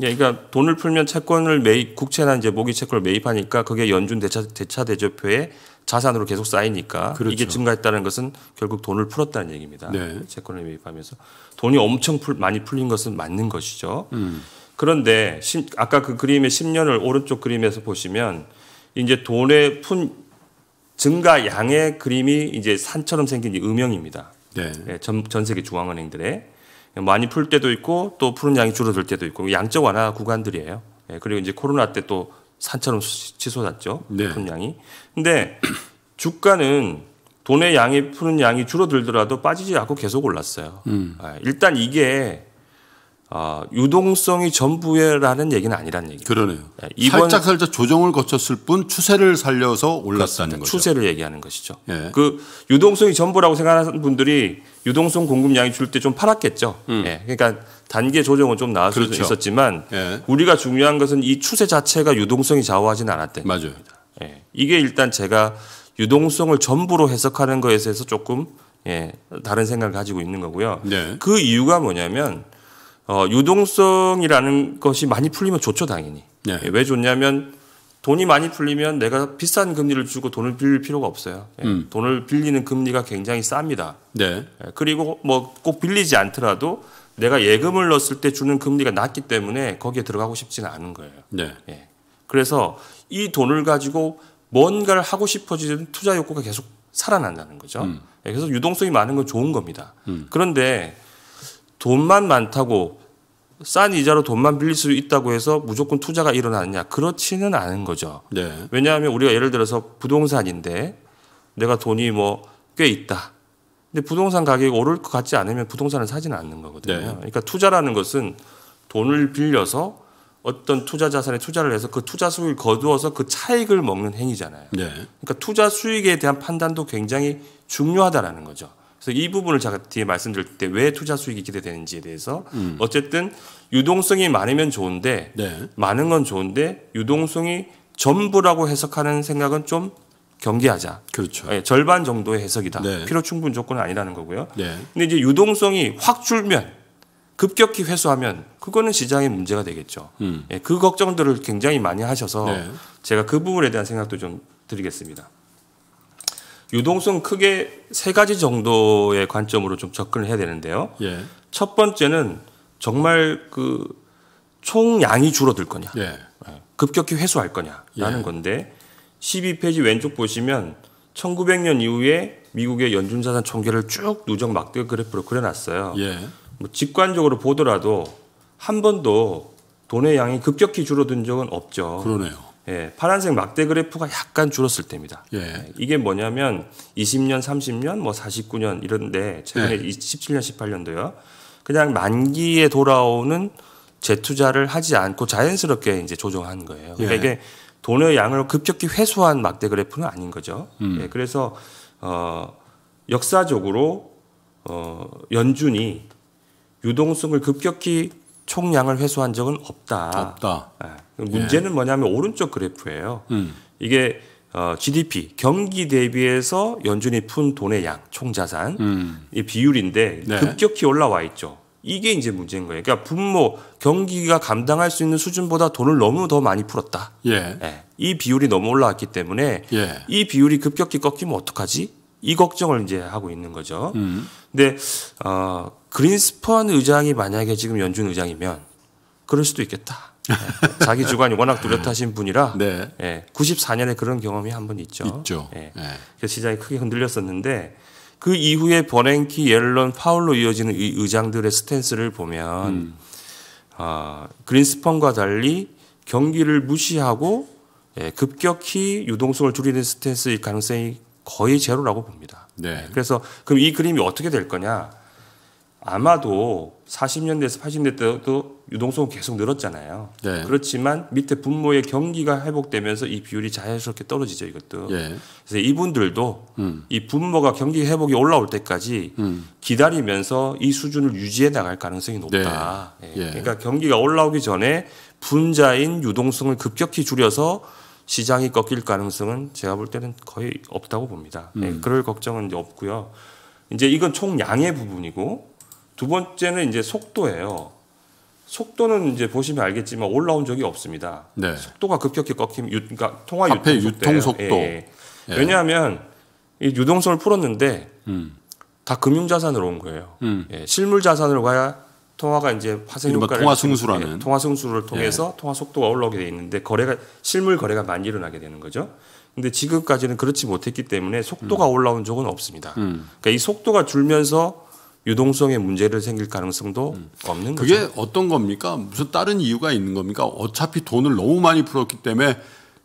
예, 그러니까 돈을 풀면 채권을 매입 국채나 이제 모기 채권을 매입하니까 그게 연준 대차 대차 대조표에 자산으로 계속 쌓이니까 그렇죠. 이게 증가했다는 것은 결국 돈을 풀었다는 얘기입니다. 네. 채권을 매입하면서 돈이 엄청 풀, 많이 풀린 것은 맞는 것이죠. 음. 그런데 시, 아까 그 그림의 10년을 오른쪽 그림에서 보시면 이제 돈의 푼 증가 양의 그림이 이제 산처럼 생긴 음영입니다. 네. 네 전, 전 세계 중앙은행들의 많이 풀 때도 있고 또 푸는 양이 줄어들 때도 있고 양적 완화 구간들이에요. 예, 그리고 이제 코로나 때또 산처럼 치솟았죠. 네. 품량이. 근데 주가는 돈의 양이 푸는 양이 줄어들더라도 빠지지 않고 계속 올랐어요. 음. 아, 일단 이게 어, 유동성이 전부라는 얘기는 아니란 얘기예 그러네요. 네, 이번 살짝 살짝 조정을 거쳤을 뿐 추세를 살려서 올랐다는 거죠. 추세를 얘기하는 것이죠. 예. 그 유동성이 전부라고 생각하는 분들이 유동성 공급량이 줄 때 좀 팔았겠죠. 음. 네, 그러니까 단계 조정은 좀 나왔을 그렇죠. 수 있었지만 예. 우리가 중요한 것은 이 추세 자체가 유동성이 좌우하지는않았다 맞아요. 예. 이게 일단 제가 유동성을 전부로 해석하는 것에 대해서 조금 예, 다른 생각을 가지고 있는 거고요. 네. 그 이유가 뭐냐면 어, 유동성이라는 것이 많이 풀리면 좋죠 당연히. 네. 예, 왜 좋냐면 돈이 많이 풀리면 내가 비싼 금리를 주고 돈을 빌릴 필요가 없어요. 예, 음. 돈을 빌리는 금리가 굉장히 쌉니다. 네. 예, 그리고 뭐 꼭 빌리지 않더라도 내가 예금을 넣었을 때 주는 금리가 낮기 때문에 거기에 들어가고 싶지는 않은 거예요. 네. 예. 그래서 이 돈을 가지고 뭔가를 하고 싶어지는 투자 욕구가 계속 살아난다는 거죠. 음. 예, 그래서 유동성이 많은 건 좋은 겁니다. 음. 그런데 돈만 많다고 싼 이자로 돈만 빌릴 수 있다고 해서 무조건 투자가 일어나느냐 그렇지는 않은 거죠. 네. 왜냐하면 우리가 예를 들어서 부동산인데 내가 돈이 뭐 꽤 있다. 근데 부동산 가격이 오를 것 같지 않으면 부동산을 사지는 않는 거거든요. 네. 그러니까 투자라는 것은 돈을 빌려서 어떤 투자 자산에 투자를 해서 그 투자 수익을 거두어서 그 차익을 먹는 행위잖아요. 네. 그러니까 투자 수익에 대한 판단도 굉장히 중요하다라는 거죠. 그래서 이 부분을 제가 뒤에 말씀드릴 때 왜 투자 수익이 기대되는지에 대해서 음. 어쨌든 유동성이 많으면 좋은데 네. 많은 건 좋은데 유동성이 전부라고 해석하는 생각은 좀 경계하자. 그렇죠. 네, 절반 정도의 해석이다. 네. 필요 충분 조건은 아니라는 거고요. 네. 근데 이제 유동성이 확 줄면 급격히 회수하면 그거는 시장의 문제가 되겠죠. 음. 예, 그 걱정들을 굉장히 많이 하셔서 네. 제가 그 부분에 대한 생각도 좀 드리겠습니다. 유동성 크게 세 가지 정도의 관점으로 좀 접근을 해야 되는데요. 예. 첫 번째는 정말 그 총량이 줄어들 거냐, 예. 예. 급격히 회수할 거냐라는 예. 건데 12페이지 왼쪽 보시면 1900년 이후에 미국의 연준자산 총계를 쭉 누적 막대 그래프로 그려놨어요. 예. 뭐 직관적으로 보더라도 한 번도 돈의 양이 급격히 줄어든 적은 없죠. 그러네요. 예, 파란색 막대 그래프가 약간 줄었을 때입니다. 예. 예 이게 뭐냐면 20년, 30년, 뭐 49년 이런데 최근에 예. 17년, 18년도요. 그냥 만기에 돌아오는 재투자를 하지 않고 자연스럽게 이제 조정한 거예요. 그러니까 예. 이게 돈의 양을 급격히 회수한 막대 그래프는 아닌 거죠. 음. 예, 그래서 어, 역사적으로 어, 연준이 유동성을 급격히 총량을 회수한 적은 없다. 없다. 네. 문제는 예. 뭐냐면 오른쪽 그래프예요. 음. 이게 어, GDP 경기 대비해서 연준이 푼 돈의 양, 총자산 음. 이 비율인데 네. 급격히 올라와 있죠. 이게 이제 문제인 거예요. 그러니까 분모 경기가 감당할 수 있는 수준보다 돈을 너무 더 많이 풀었다. 예. 예. 이 비율이 너무 올라왔기 때문에 예. 이 비율이 급격히 꺾이면 어떡하지? 이 걱정을 이제 하고 있는 거죠. 음. 근데 어, 그린스펀 의장이 만약에 지금 연준 의장이면 그럴 수도 있겠다. 네. 자기 주관이 워낙 뚜렷하신 분이라 네. 네. 예, 94년에 그런 경험이 한 번 있죠. 있죠. 네. 그래서 시장이 크게 흔들렸었는데 그 이후에 버냉키, 옐런, 파울로 이어지는 이 의장들의 스탠스를 보면 음. 어, 그린스펀과 달리 경기를 무시하고 예, 급격히 유동성을 줄이는 스탠스일 가능성이 거의 제로라고 봅니다. 네. 네. 그래서 그럼 이 그림이 어떻게 될 거냐? 아마도 40년대에서 80년대 때도 유동성 계속 늘었잖아요. 네. 그렇지만 밑에 분모의 경기가 회복되면서 이 비율이 자연스럽게 떨어지죠. 이것도. 예. 그래서 이분들도 음. 이 분모가 경기 회복이 올라올 때까지 음. 기다리면서 이 수준을 유지해 나갈 가능성이 높다. 네. 예. 예. 그러니까 경기가 올라오기 전에 분자인 유동성을 급격히 줄여서 시장이 꺾일 가능성은 제가 볼 때는 거의 없다고 봅니다. 예, 음. 네, 그럴 걱정은 없고요. 이제 이건 총량의 부분이고 두 번째는 이제 속도예요. 속도는 이제 보시면 알겠지만 올라온 적이 없습니다. 네. 속도가 급격히 꺾임 유, 그러니까 통화 유통, 유통 속도. 예, 예. 예. 왜냐하면 이 유동성을 풀었는데 음. 다 금융자산으로 온 거예요. 음. 예, 실물 자산으로 가야 통화가 이제 화생 효과를 통화 승수라는 예, 통화 승수를 통해서 예. 통화 속도가 올라오게 돼 있는데 거래가 실물 거래가 많이 일어나게 되는 거죠. 근데 지금까지는 그렇지 못했기 때문에 속도가 음. 올라온 적은 없습니다. 음. 그러니까 이 속도가 줄면서 유동성의 문제를 생길 가능성도 음. 없는 그게 거죠. 그게 어떤 겁니까? 무슨 다른 이유가 있는 겁니까? 어차피 돈을 너무 많이 풀었기 때문에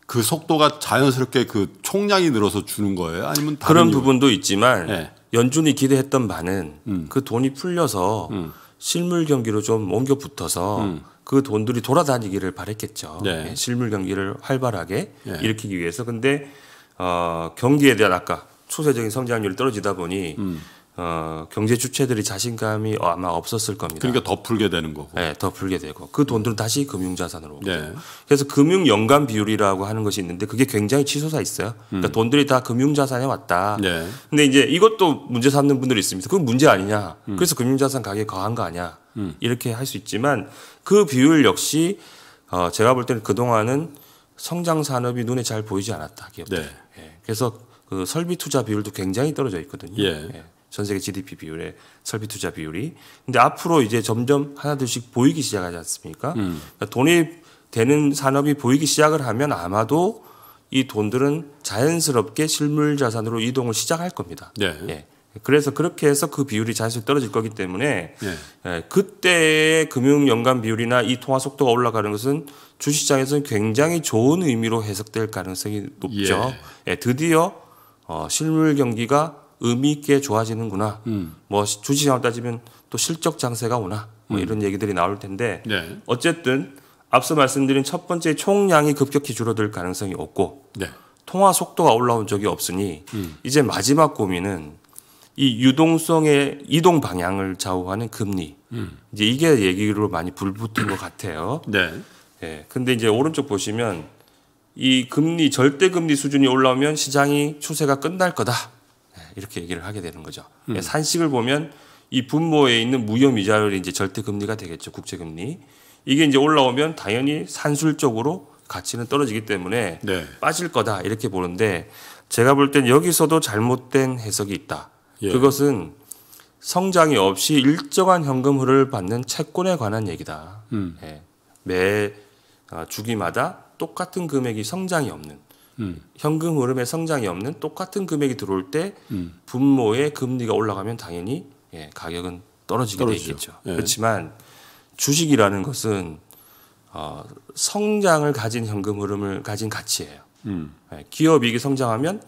그 속도가 자연스럽게 그 총량이 늘어서 주는 거예요? 아니면 다른 그런 이유 부분도 있지만 네. 연준이 기대했던 바는 음. 그 돈이 풀려서 음. 실물 경기로 좀 옮겨 붙어서 음. 그 돈들이 돌아다니기를 바랬겠죠. 네. 예, 실물 경기를 활발하게 네. 일으키기 위해서. 근데 어, 경기에 대한 아까 초세적인 성장률이 떨어지다 보니 음. 어, 경제 주체들이 자신감이 아마 없었을 겁니다. 그러니까 더 풀게 되는 거고. 네, 더 풀게 되고 그 돈들은 다시 금융 자산으로 네. 그래서 금융 연간 비율이라고 하는 것이 있는데 그게 굉장히 치솟아 있어요. 그러니까 음. 돈들이 다 금융 자산에 왔다. 네. 근데 이제 이것도 문제 삼는 분들이 있습니다. 그건 문제 아니냐. 음. 그래서 금융 자산 가격이 거한 거 아니야. 음. 이렇게 할 수 있지만 그 비율 역시 어, 제가 볼 때는 그동안은 성장 산업이 눈에 잘 보이지 않았다. 기업들. 네. 예. 그래서 그 설비 투자 비율도 굉장히 떨어져 있거든요. 예. 예. 전 세계 GDP 비율의 설비 투자 비율이. 근데 앞으로 이제 점점 하나둘씩 보이기 시작하지 않습니까? 음. 그러니까 돈이 되는 산업이 보이기 시작을 하면 아마도 이 돈들은 자연스럽게 실물 자산으로 이동을 시작할 겁니다. 네. 예. 그래서 그렇게 해서 그 비율이 자연스럽게 떨어질 거기 때문에 네. 예, 그때의 금융 연간 비율이나 이 통화 속도가 올라가는 것은 주시장에서는 굉장히 좋은 의미로 해석될 가능성이 높죠. 예. 예 드디어 어, 실물 경기가 의미 있게 좋아지는구나. 음. 뭐 주식장을 따지면 또 실적 장세가 오나 뭐 음. 이런 얘기들이 나올 텐데 네. 어쨌든 앞서 말씀드린 첫 번째 총량이 급격히 줄어들 가능성이 없고 네. 통화 속도가 올라온 적이 없으니 음. 이제 마지막 고민은 이 유동성의 이동 방향을 좌우하는 금리 음. 이제 이게 얘기로 많이 불붙은 것 같아요. 네. 예. 근데 이제 오른쪽 보시면 이 금리 절대 금리 수준이 올라오면 시장이 추세가 끝날 거다. 이렇게 얘기를 하게 되는 거죠. 음. 예, 산식을 보면 이 분모에 있는 무역 이자율이 이제 절대 금리가 되겠죠. 국제 금리. 이게 이제 올라오면 당연히 산술적으로 가치는 떨어지기 때문에 네. 빠질 거다 이렇게 보는데 제가 볼 땐 여기서도 잘못된 해석이 있다. 예. 그것은 성장이 없이 일정한 현금 흐를 받는 채권에 관한 얘기다. 음. 예. 매 어, 주기마다 똑같은 금액이 성장이 없는 음. 현금 흐름의 성장이 없는 똑같은 금액이 들어올 때 음. 분모의 금리가 올라가면 당연히 예, 가격은 떨어지게 되겠죠 예. 그렇지만 주식이라는 것은 어, 성장을 가진 현금 흐름을 가진 가치예요. 음. 예, 기업 이이 성장하면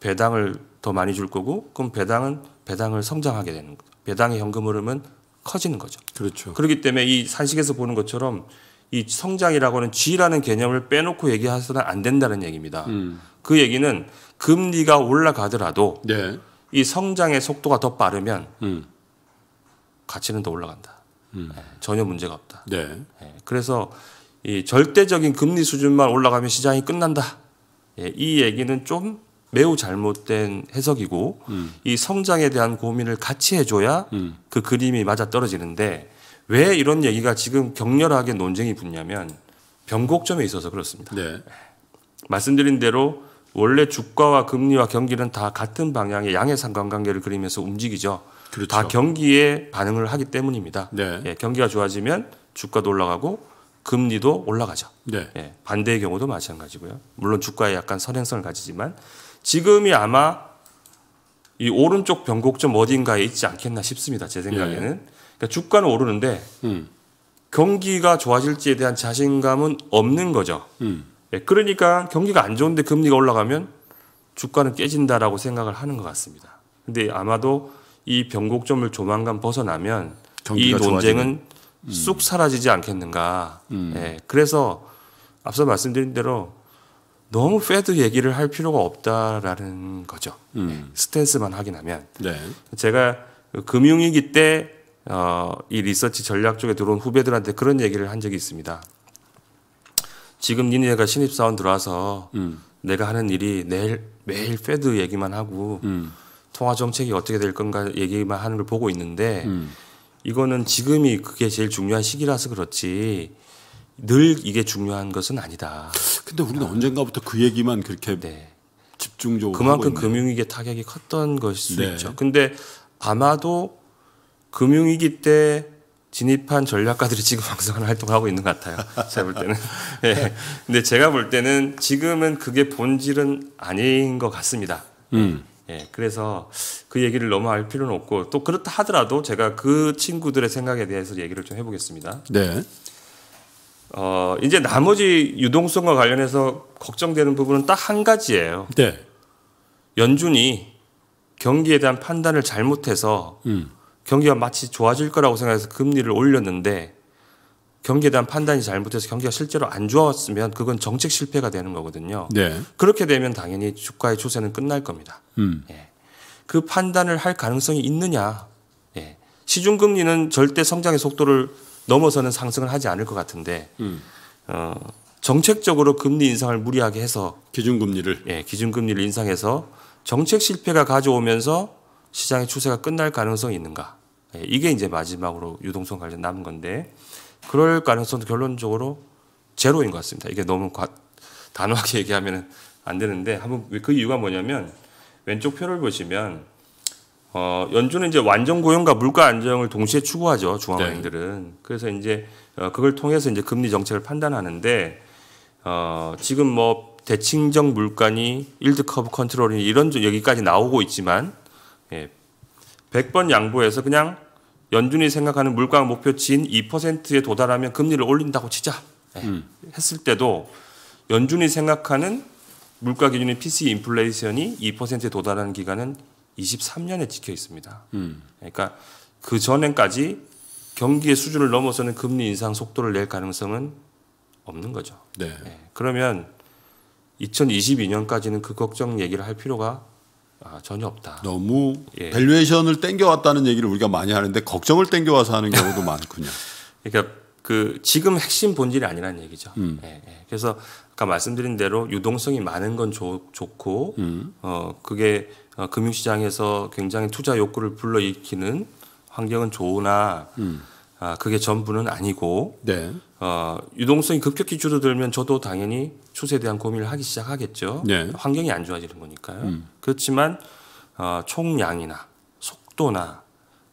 배당을 더 많이 줄 거고 그럼 배당은 배당을 성장하게 되는 거죠. 배당의 현금 흐름은 커지는 거죠. 그렇죠. 그렇기 때문에 이 산식에서 보는 것처럼 이 성장이라고 하는 G라는 개념을 빼놓고 얘기해서는 안 된다는 얘기입니다. 음. 그 얘기는 금리가 올라가더라도 네. 이 성장의 속도가 더 빠르면 음. 가치는 더 올라간다. 음. 네, 전혀 문제가 없다. 네. 예, 그래서 이 절대적인 금리 수준만 올라가면 시장이 끝난다. 예, 이 얘기는 좀 매우 잘못된 해석이고 음. 이 성장에 대한 고민을 같이 해줘야 음. 그 그림이 맞아 떨어지는데 왜 이런 얘기가 지금 격렬하게 논쟁이 붙냐면 변곡점에 있어서 그렇습니다. 네. 말씀드린 대로 원래 주가와 금리와 경기는 다 같은 방향의 양의 상관관계를 그리면서 움직이죠. 그렇죠. 다 경기에 반응을 하기 때문입니다. 네. 예, 경기가 좋아지면 주가도 올라가고 금리도 올라가죠. 네. 예, 반대의 경우도 마찬가지고요. 물론 주가에 약간 선행성을 가지지만 지금이 아마 이 오른쪽 변곡점 어딘가에 있지 않겠나 싶습니다. 제 생각에는. 예. 그러니까 주가는 오르는데 음. 경기가 좋아질지에 대한 자신감은 없는 거죠. 음. 예, 그러니까 경기가 안 좋은데 금리가 올라가면 주가는 깨진다라고 생각을 하는 것 같습니다. 근데 아마도 이 변곡점을 조만간 벗어나면 이 논쟁은 음. 쑥 사라지지 않겠는가. 음. 예, 그래서 앞서 말씀드린 대로 너무 패드 얘기를 할 필요가 없다라는 거죠. 음. 스탠스만 확인하면. 네. 제가 그 금융위기 때 어, 이 리서치 전략 쪽에 들어온 후배들한테 그런 얘기를 한 적이 있습니다. 지금 니네가 신입사원 들어와서 음. 내가 하는 일이 내일 매일 패드 얘기만 하고 음. 통화 정책이 어떻게 될 건가 얘기만 하는 걸 보고 있는데 음. 이거는 지금이 그게 제일 중요한 시기라서 그렇지 늘 이게 중요한 것은 아니다. 근데 우리는 아, 언젠가부터 그 얘기만 그렇게 네. 집중적으로 그만큼 금융위기 타격이 컸던 것일 수 네. 있죠. 근데 아마도 금융위기 때 진입한 전략가들이 지금 방송하는 활동을 하고 있는 것 같아요. 제가 볼 때는. 네. 근데 제가 볼 때는 지금은 그게 본질은 아닌 것 같습니다. 음. 네. 그래서 그 얘기를 너무 할 필요는 없고 또 그렇다 하더라도 제가 그 친구들의 생각에 대해서 얘기를 좀 해보겠습니다. 네. 어, 이제 나머지 유동성과 관련해서 걱정되는 부분은 딱 한 가지예요. 네. 연준이 경기에 대한 판단을 잘못해서 음. 경기가 마치 좋아질 거라고 생각해서 금리를 올렸는데 경기에 대한 판단이 잘못해서 경기가 실제로 안 좋았으면 그건 정책 실패가 되는 거거든요. 네. 그렇게 되면 당연히 주가의 추세는 끝날 겁니다. 음. 예. 그 판단을 할 가능성이 있느냐. 예. 시중금리는 절대 성장의 속도를 넘어서는 상승을 하지 않을 것 같은데 음. 어, 정책적으로 금리 인상을 무리하게 해서 기준금리를 예, 기준금리를 인상해서 정책 실패가 가져오면서 시장의 추세가 끝날 가능성이 있는가? 예, 이게 이제 마지막으로 유동성 관련 남은 건데 그럴 가능성도 결론적으로 제로인 것 같습니다. 이게 너무 과, 단호하게 얘기하면 안 되는데 한번 그 이유가 뭐냐면 왼쪽 표를 보시면 어, 연준은 이제 완전 고용과 물가 안정을 동시에 추구하죠 중앙은행들은 네. 그래서 이제 어, 그걸 통해서 이제 금리 정책을 판단하는데 어, 지금 뭐 대칭적 물가니 일드 커브 컨트롤이 이런 여기까지 나오고 있지만 예, 100번 양보해서 그냥 연준이 생각하는 물가 목표치인 2%에 도달하면 금리를 올린다고 치자 예. 음. 했을 때도 연준이 생각하는 물가 기준인 p c e 인플레이션이 2%에 도달하는 기간은 23년에 찍혀 있습니다. 음. 그러니까 그 전엔까지 경기의 수준을 넘어서는 금리 인상 속도를 낼 가능성은 없는 거죠. 네. 네. 그러면 2022년까지는 그 걱정 얘기를 할 필요가 아, 전혀 없다. 너무 예. 밸류에이션을 땡겨왔다는 얘기를 우리가 많이 하는데 걱정을 땡겨와서 하는 경우도 많군요. 그러니까 그 지금 핵심 본질이 아니라는 얘기죠. 음. 예, 예. 그래서 아까 말씀드린 대로 유동성이 많은 건 좋, 좋고 음. 어 그게 어, 금융시장에서 굉장히 투자 욕구를 불러일으키는 환경은 좋으나 음. 아, 그게 전부는 아니고 네. 어, 유동성이 급격히 줄어들면 저도 당연히 추세에 대한 고민을 하기 시작하겠죠. 네. 환경이 안 좋아지는 거니까요. 음. 그렇지만 어, 총량이나 속도나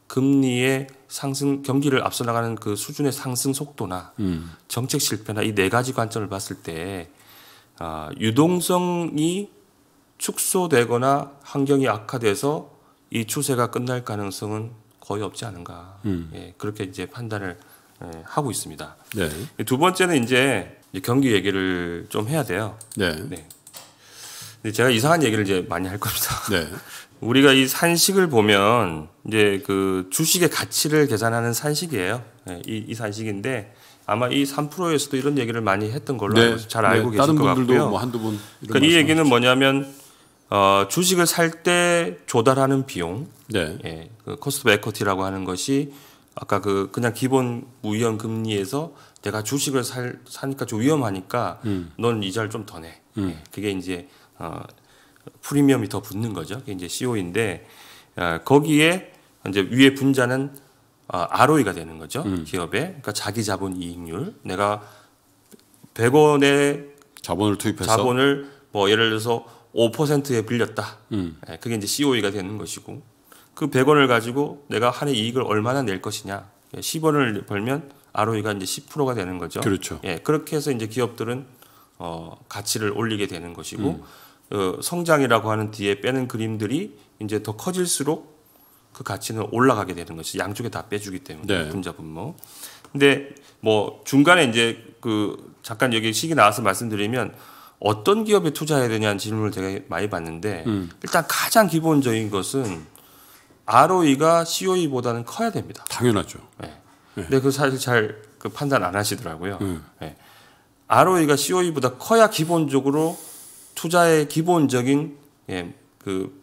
금리의 상승 경기를 앞서 나가는 그 수준의 상승 속도나 음. 정책 실패나 이 네 가지 관점을 봤을 때 어, 유동성이 축소되거나 환경이 악화돼서 이 추세가 끝날 가능성은 거의 없지 않은가 음. 예, 그렇게 이제 판단을 예, 하고 있습니다. 네. 예, 두 번째는 이제 경기 얘기를 좀 해야 돼요. 네. 네. 근데 제가 이상한 얘기를 이제 많이 할 겁니다. 네. 우리가 이 산식을 보면 이제 그 주식의 가치를 계산하는 산식이에요. 예, 이, 이 산식인데 아마 이 3%에서도 이런 얘기를 많이 했던 걸로 네. 잘 알고 네. 계실 것 같고요. 뭐 한두 분. 그러니까 이 얘기는 뭐냐면 어, 주식을 살 때 조달하는 비용 네. 예, 그 코스트 바커티라고 하는 것이 아까 그 그냥 기본 무위험 금리에서 내가 주식을 살 사니까 좀 위험하니까 음. 넌 이자를 좀 더 내. 음. 예, 그게 이제 어 프리미엄이 더 붙는 거죠. 그게 이제 CO인데 e 어, 아, 거기에 이제 위에 분자는 어, 아, ROE가 되는 거죠. 음. 기업의 그러니까 자기 자본 이익률. 내가 100원의 자본을 투입해서 자본을 뭐 예를 들어서 5%에 빌렸다. 음. 예, 그게 이제 COE가 e 되는 것이고 그 100원을 가지고 내가 한해 이익을 얼마나 낼 것이냐. 10원을 예, 벌면 ROE가 이제 10%가 되는 거죠. 그렇죠. 예, 그렇게 해서 이제 기업들은 어, 가치를 올리게 되는 것이고 음. 어, 성장이라고 하는 뒤에 빼는 그림들이 이제 더 커질수록 그 가치는 올라가게 되는 것이 양쪽에 다 빼주기 때문에 네. 분자 분모. 근데 뭐 중간에 이제 그 잠깐 여기 시기 나와서 말씀드리면 어떤 기업에 투자해야 되냐는 질문을 되게 많이 받는데 음. 일단 가장 기본적인 것은 ROE가 COE보다는 커야 됩니다. 당연하죠. 네. 예. 네. 근그 사실 잘 그 판단 안 하시더라고요. 네. 예. 네. 예. ROE가 COE보다 커야 기본적으로 투자의 기본적인 예, 그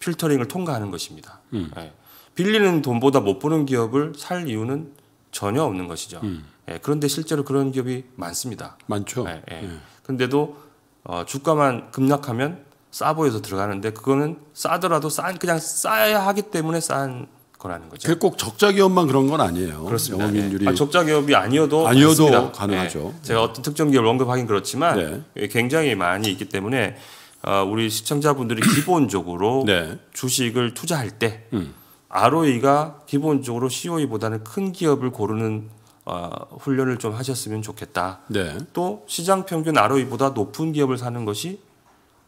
필터링을 통과하는 것입니다. 음. 예. 빌리는 돈보다 못 버는 기업을 살 이유는 전혀 없는 것이죠. 음. 예, 그런데 실제로 그런 기업이 많습니다. 많죠. 예, 예. 그런데도 어, 주가만 급락하면 싸 보여서 들어가는데 그거는 싸더라도 싼 그냥 싸야 하기 때문에 싼 거라는 거죠. 꼭 적자 기업만 그런 건 아니에요. 그렇습니다. 영업률이 네. 예. 아, 적자 기업이 아니어도 아니어도 맞습니다. 가능하죠. 네. 제가 어떤 특정 기업 언급하긴 그렇지만 네. 예, 굉장히 많이 있기 때문에 어, 우리 시청자분들이 기본적으로 네. 주식을 투자할 때 음. ROE가 기본적으로 COE보다는 큰 기업을 고르는 어, 훈련을 좀 하셨으면 좋겠다. 네. 또 시장 평균 ROE보다 높은 기업을 사는 것이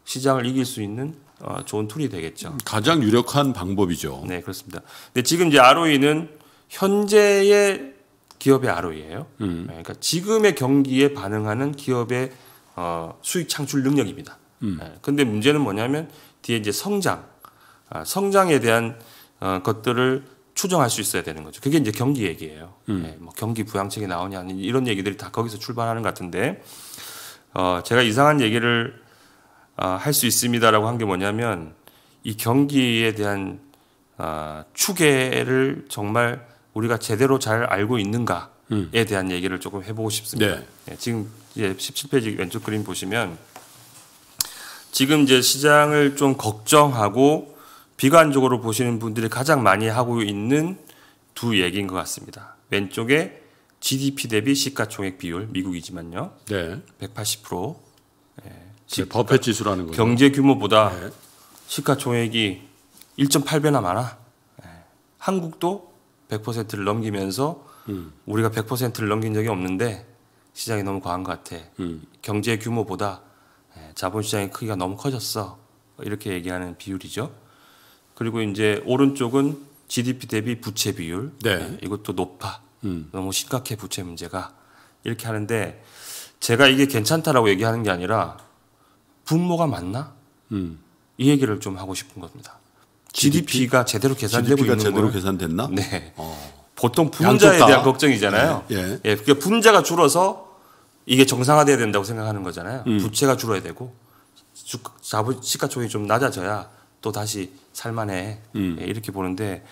시장을 이길 수 있는 어, 좋은 툴이 되겠죠. 가장 유력한 방법이죠. 네, 그렇습니다. 근데 지금 이제 ROE는 현재의 기업의 ROE예요. 음. 네, 그러니까 지금의 경기에 반응하는 기업의 어, 수익 창출 능력입니다. 음. 네, 문제는 뭐냐면 뒤에 이제 성장, 아, 성장에 대한 어, 것들을 추정할 수 있어야 되는 거죠. 그게 이제 경기 얘기예요. 음. 네, 뭐 경기 부양책이 나오냐 이런 얘기들이 다 거기서 출발하는 것 같은데 어, 제가 이상한 얘기를 아, 할수 있습니다라고 한 게 뭐냐면 이 경기에 대한 아, 추계를 정말 우리가 제대로 잘 알고 있는가에 음. 대한 얘기를 조금 해보고 싶습니다. 네. 예, 지금 17페이지 왼쪽 그림 보시면 지금 이제 시장을 좀 걱정하고 비관적으로 보시는 분들이 가장 많이 하고 있는 두 얘기인 것 같습니다. 왼쪽에 GDP 대비 시가총액 비율 미국이지만요. 네. 180%. 버펫 그 지수라는 거죠. 경제 규모보다 네. 시가총액이 1.8배나 많아. 예. 한국도 100%를 넘기면서 음. 우리가 100%를 넘긴 적이 없는데 시장이 너무 과한 것 같아. 음. 경제 규모보다 예, 자본시장의 크기가 너무 커졌어. 이렇게 얘기하는 비율이죠. 그리고 이제 오른쪽은 GDP 대비 부채 비율. 네. 예, 이것도 높아. 음. 너무 심각해 부채 문제가 이렇게 하는데 제가 이게 괜찮다라고 얘기하는 게 아니라 분모가 맞나? 음. 이 얘기를 좀 하고 싶은 겁니다. GDP가 제대로 계산되고 GDP가 있는 제대로 거예요? 계산됐나? 네. 어. 보통 분자에 양쪽다. 대한 걱정이잖아요. 네. 예. 예. 그러니까 분자가 줄어서 이게 정상화돼야 된다고 생각하는 거잖아요. 음. 부채가 줄어야 되고 자부 시가총이 좀 낮아져야 또 다시 살만해 음. 예, 이렇게 보는데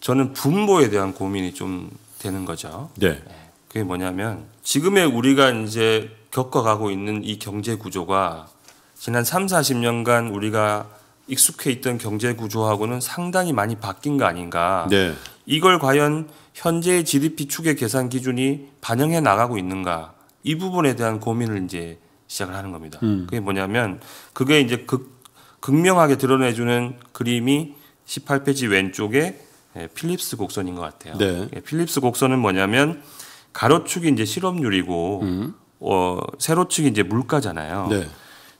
저는 분모에 대한 고민이 좀 되는 거죠. 네. 예, 그게 뭐냐면 지금의 우리가 이제 겪어가고 있는 이 경제 구조가 지난 3, 40년간 우리가 익숙해 있던 경제 구조하고는 상당히 많이 바뀐 거 아닌가. 네. 이걸 과연 현재의 GDP 축의 계산 기준이 반영해 나가고 있는가. 이 부분에 대한 고민을 이제 시작을 하는 겁니다. 음. 그게 뭐냐면 그게 이제 극, 극명하게 드러내주는 그림이 18페이지 왼쪽에 예, 필립스 곡선인 것 같아요. 네. 예, 필립스 곡선은 뭐냐면 가로축이 이제 실업률이고 음. 어, 세로축이 이제 물가잖아요. 네.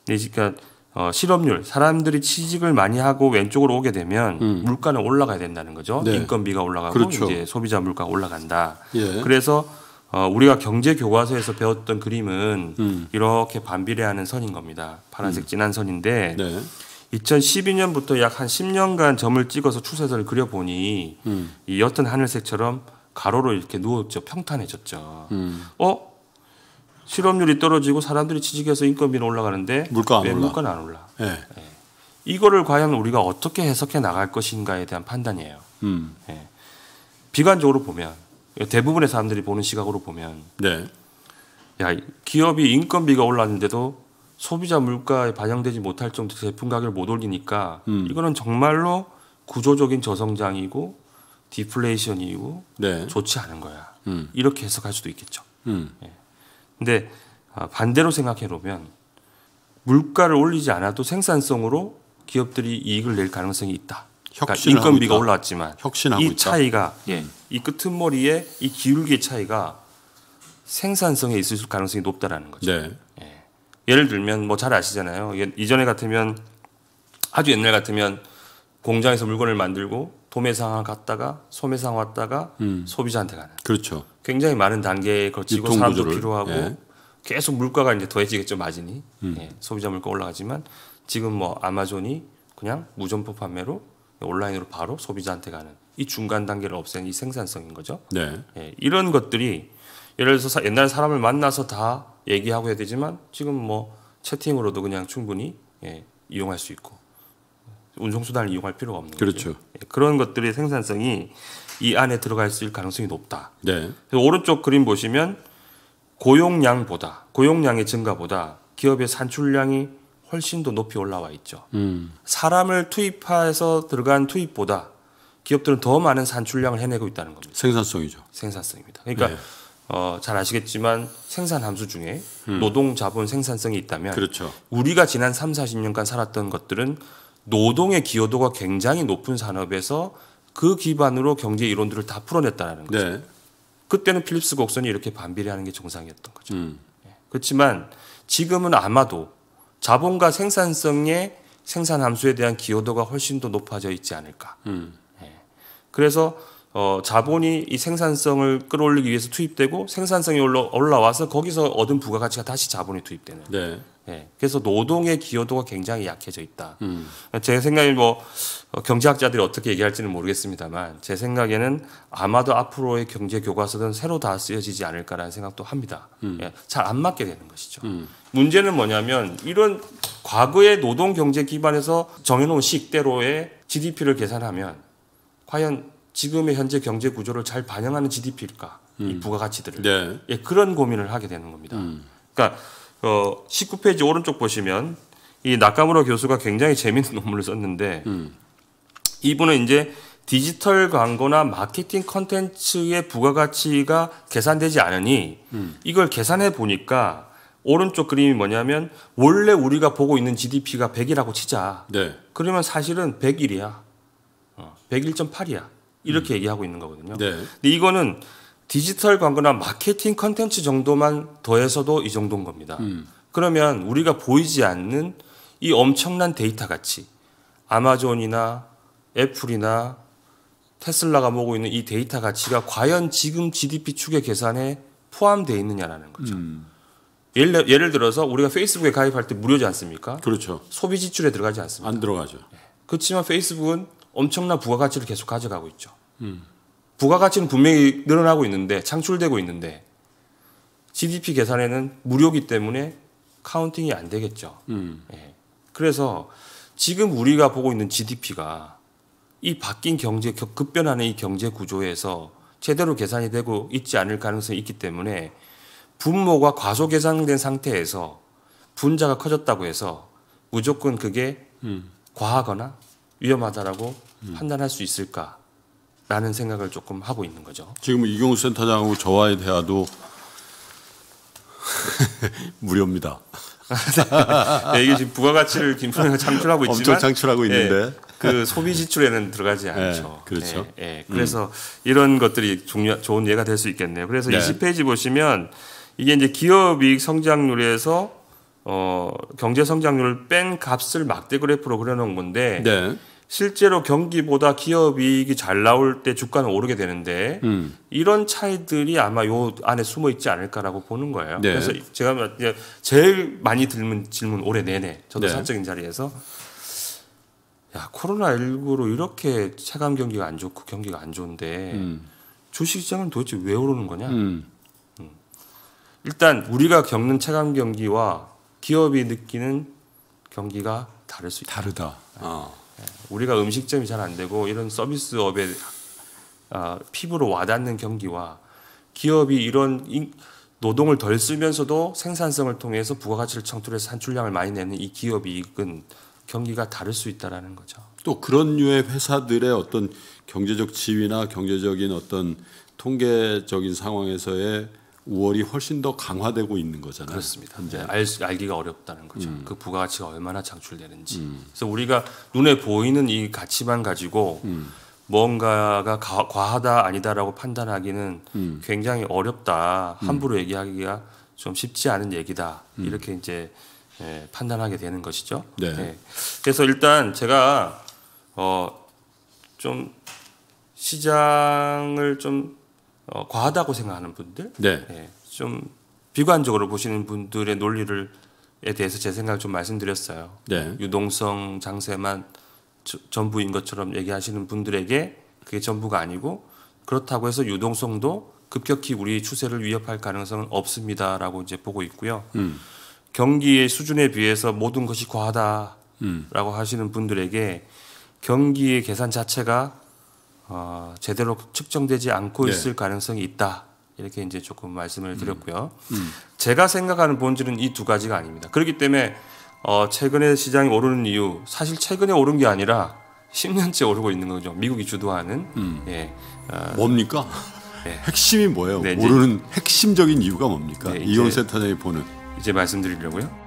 네, 그러니까 어, 실업률 사람들이 취직을 많이 하고 왼쪽으로 오게 되면 음. 물가는 올라가야 된다는 거죠. 네. 인건비가 올라가고 그렇죠. 이제 소비자 물가가 올라간다. 예. 그래서 어, 우리가 경제 교과서에서 배웠던 그림은 음. 이렇게 반비례하는 선인 겁니다. 파란색 음. 진한 선인데 네. 2012년부터 약 한 10년간 점을 찍어서 추세선을 그려보니 음. 이 옅은 하늘색처럼 가로로 이렇게 누웠죠. 평탄해졌죠. 음. 어? 실업률이 떨어지고 사람들이 취직해서 인건비는 올라가는데 물가 안왜 올라. 물가는 안 올라. 예. 예. 이거를 과연 우리가 어떻게 해석해 나갈 것인가에 대한 판단이에요. 음. 예. 비관적으로 보면 대부분의 사람들이 보는 시각으로 보면 네. 야 기업이 인건비가 올랐는데도 소비자 물가에 반영되지 못할 정도 로 제품 가격을 못 올리니까 음. 이거는 정말로 구조적인 저성장이고 디플레이션이고 네. 좋지 않은 거야. 음. 이렇게 해석할 수도 있겠죠. 음. 예. 근데 아, 반대로 생각해 보면 물가를 올리지 않아도 생산성으로 기업들이 이익을 낼 가능성이 있다. 그러니까 인건비가 올라왔지만 이 있다. 차이가 예. 이끄트머리에이 기울기의 차이가 생산성에 있을 가능성이 높다라는 거죠. 네. 예. 를 들면 뭐 잘 아시잖아요. 예, 이전에 같으면 아주 옛날 같으면 공장에서 물건을 만들고 도매상 갔다가 소매상 왔다가 음. 소비자한테 가는. 그렇죠. 굉장히 많은 단계에 거치고 사람도 필요하고 예. 계속 물가가 이제 더해지겠죠 마진이 음. 예, 소비자 물가 올라가지만 지금 뭐 아마존이 그냥 무점포 판매로 온라인으로 바로 소비자한테 가는 이 중간 단계를 없애는 이 생산성인 거죠. 네. 예, 이런 것들이 예를 들어서 옛날 사람을 만나서 다 얘기하고 해야 되지만 지금 뭐 채팅으로도 그냥 충분히 예, 이용할 수 있고 운송수단을 이용할 필요가 없는 그렇죠. 거죠. 예, 그런 것들의 생산성이 이 안에 들어갈 수 있을 가능성이 높다. 네. 오른쪽 그림 보시면 고용량보다 고용량의 증가보다 기업의 산출량이 훨씬 더 높이 올라와 있죠. 음. 사람을 투입해서 들어간 투입보다 기업들은 더 많은 산출량을 해내고 있다는 겁니다. 생산성이죠. 생산성입니다. 그러니까 네. 어, 잘 아시겠지만 생산 함수 중에 음. 노동 자본 생산성이 있다면 그렇죠. 우리가 지난 3, 40년간 살았던 것들은 노동의 기여도가 굉장히 높은 산업에서 그 기반으로 경제 이론들을 다 풀어냈다는 거죠. 네. 그때는 필립스 곡선이 이렇게 반비례하는 게 정상이었던 거죠. 음. 예. 그렇지만 지금은 아마도 자본과 생산성의 생산 함수에 대한 기여도가 훨씬 더 높아져 있지 않을까. 음. 예. 그래서 어, 자본이 이 생산성을 끌어올리기 위해서 투입되고 생산성이 올라, 와서 거기서 얻은 부가가치가 다시 자본이 투입되는. 네. 네. 그래서 노동의 기여도가 굉장히 약해져 있다. 음. 제 생각에 뭐 어, 경제학자들이 어떻게 얘기할지는 모르겠습니다만 제 생각에는 아마도 앞으로의 경제 교과서는 새로 다 쓰여지지 않을까라는 생각도 합니다. 음. 예, 잘안 맞게 되는 것이죠. 음. 문제는 뭐냐면 이런 과거의 노동 경제 기반에서 정해놓은 식대로의 GDP를 계산하면 과연 지금의 현재 경제 구조를 잘 반영하는 GDP일까 음. 이 부가가치들을 네. 예, 그런 고민을 하게 되는 겁니다. 음. 그러니까 어, 19페이지 오른쪽 보시면 이 나카무라 교수가 굉장히 재미있는 논문을 썼는데 음. 이분은 이제 디지털 광고나 마케팅 컨텐츠의 부가가치가 계산되지 않으니 음. 이걸 계산해 보니까 오른쪽 그림이 뭐냐면 원래 우리가 보고 있는 GDP가 100이라고 치자. 네. 그러면 사실은 101이야. 어, 101.8이야. 이렇게 음. 얘기하고 있는 거거든요. 네. 근데 이거는 디지털 광고나 마케팅 컨텐츠 정도만 더해서도 이 정도인 겁니다. 음. 그러면 우리가 보이지 않는 이 엄청난 데이터 가치 아마존이나 애플이나 테슬라가 모고 있는 이 데이터 가치가 과연 지금 GDP 축의 계산에 포함되어 있느냐라는 거죠. 음. 예를, 예를 들어서 우리가 페이스북에 가입할 때 무료지 않습니까? 그렇죠. 소비 지출에 들어가지 않습니다. 안 들어가죠. 그렇지만 페이스북은 엄청난 부가가치를 계속 가져가고 있죠. 음. 부가가치는 분명히 늘어나고 있는데 창출되고 있는데 GDP 계산에는 무료기 때문에 카운팅이 안 되겠죠. 음. 예. 그래서 지금 우리가 보고 있는 GDP가 이 바뀐 경제 급변하는 이 경제 구조에서 제대로 계산이 되고 있지 않을 가능성이 있기 때문에 분모가 과소 계산된 상태에서 분자가 커졌다고 해서 무조건 그게 음. 과하거나 위험하다라고 음. 판단할 수 있을까라는 생각을 조금 하고 있는 거죠. 지금 이경우 센터장하고 저와의 대화도 무료입니다. 네, 이게 지금 부가가치를 김포가 창출하고 있지만 엄청 창출하고 예, 있는데 네, 그 소비 지출에는 들어가지 예, 않죠. 네, 그렇죠. 예, 음. 그래서 음. 이런 것들이 중요, 좋은 예가 될 수 있겠네요. 그래서 20페이지 보시면 이게 이제 기업 이익 성장률에서 어, 경제 성장률 뺀 값을 막대 그래프로 그려놓은 건데 네. 실제로 경기보다 기업 이익이 잘 나올 때 주가는 오르게 되는데 음. 이런 차이들이 아마 요 안에 숨어 있지 않을까라고 보는 거예요. 네. 그래서 제가 뭐 제일 많이 들은 질문 올해 내내 저도 네. 사적인 자리에서 야 코로나 19로 이렇게 체감 경기가 안 좋고 경기가 안 좋은데 음. 주식시장은 도대체 왜 오르는 거냐? 음. 음. 일단 우리가 겪는 체감 경기와 기업이 느끼는 경기가 다를 수 있다. 다르다. 아. 우리가 음식점이 잘 안 되고 이런 서비스업에 아, 피부로 와닿는 경기와 기업이 이런 인, 노동을 덜 쓰면서도 생산성을 통해서 부가가치를 창출해서 산출량을 많이 내는 이 기업 이익은 경기가 다를 수 있다라는 거죠. 또 그런 류의 회사들의 어떤 경제적 지위나 경제적인 어떤 통계적인 상황에서의 우월이 훨씬 더 강화되고 있는 거잖아요. 그렇습니다. 현 알, 알기가 어렵다는 거죠. 음. 그 부가가치가 얼마나 창출되는지. 음. 그래서 우리가 눈에 보이는 이 가치만 가지고 음. 뭔가가 가, 과하다 아니다라고 판단하기는 음. 굉장히 어렵다. 함부로 음. 얘기하기가 좀 쉽지 않은 얘기다. 음. 이렇게 이제 예, 판단하게 되는 것이죠. 네. 예. 그래서 일단 제가 어, 좀 시장을 좀 어, 과하다고 생각하는 분들, 네. 예, 좀 비관적으로 보시는 분들의 논리를에 대해서 제 생각을 좀 말씀드렸어요. 네. 유동성 장세만 저, 전부인 것처럼 얘기하시는 분들에게 그게 전부가 아니고 그렇다고 해서 유동성도 급격히 우리 추세를 위협할 가능성은 없습니다라고 이제 보고 있고요. 음. 경기의 수준에 비해서 모든 것이 과하다라고 음. 하시는 분들에게 경기의 계산 자체가 어, 제대로 측정되지 않고 네. 있을 가능성이 있다. 이렇게 이제 조금 말씀을 음. 드렸고요. 음. 음. 제가 생각하는 본질은 이 두 가지가 아닙니다. 그렇기 때문에 어, 최근에 시장이 오르는 이유 사실 최근에 오른 게 아니라 10년째 오르고 있는 거죠. 미국이 주도하는 음. 예. 어, 뭡니까? 네. 핵심이 뭐예요? 네, 오르는 핵심적인 이유가 뭡니까? 네, 이온 센터장이 보는 이제 말씀드리려고요.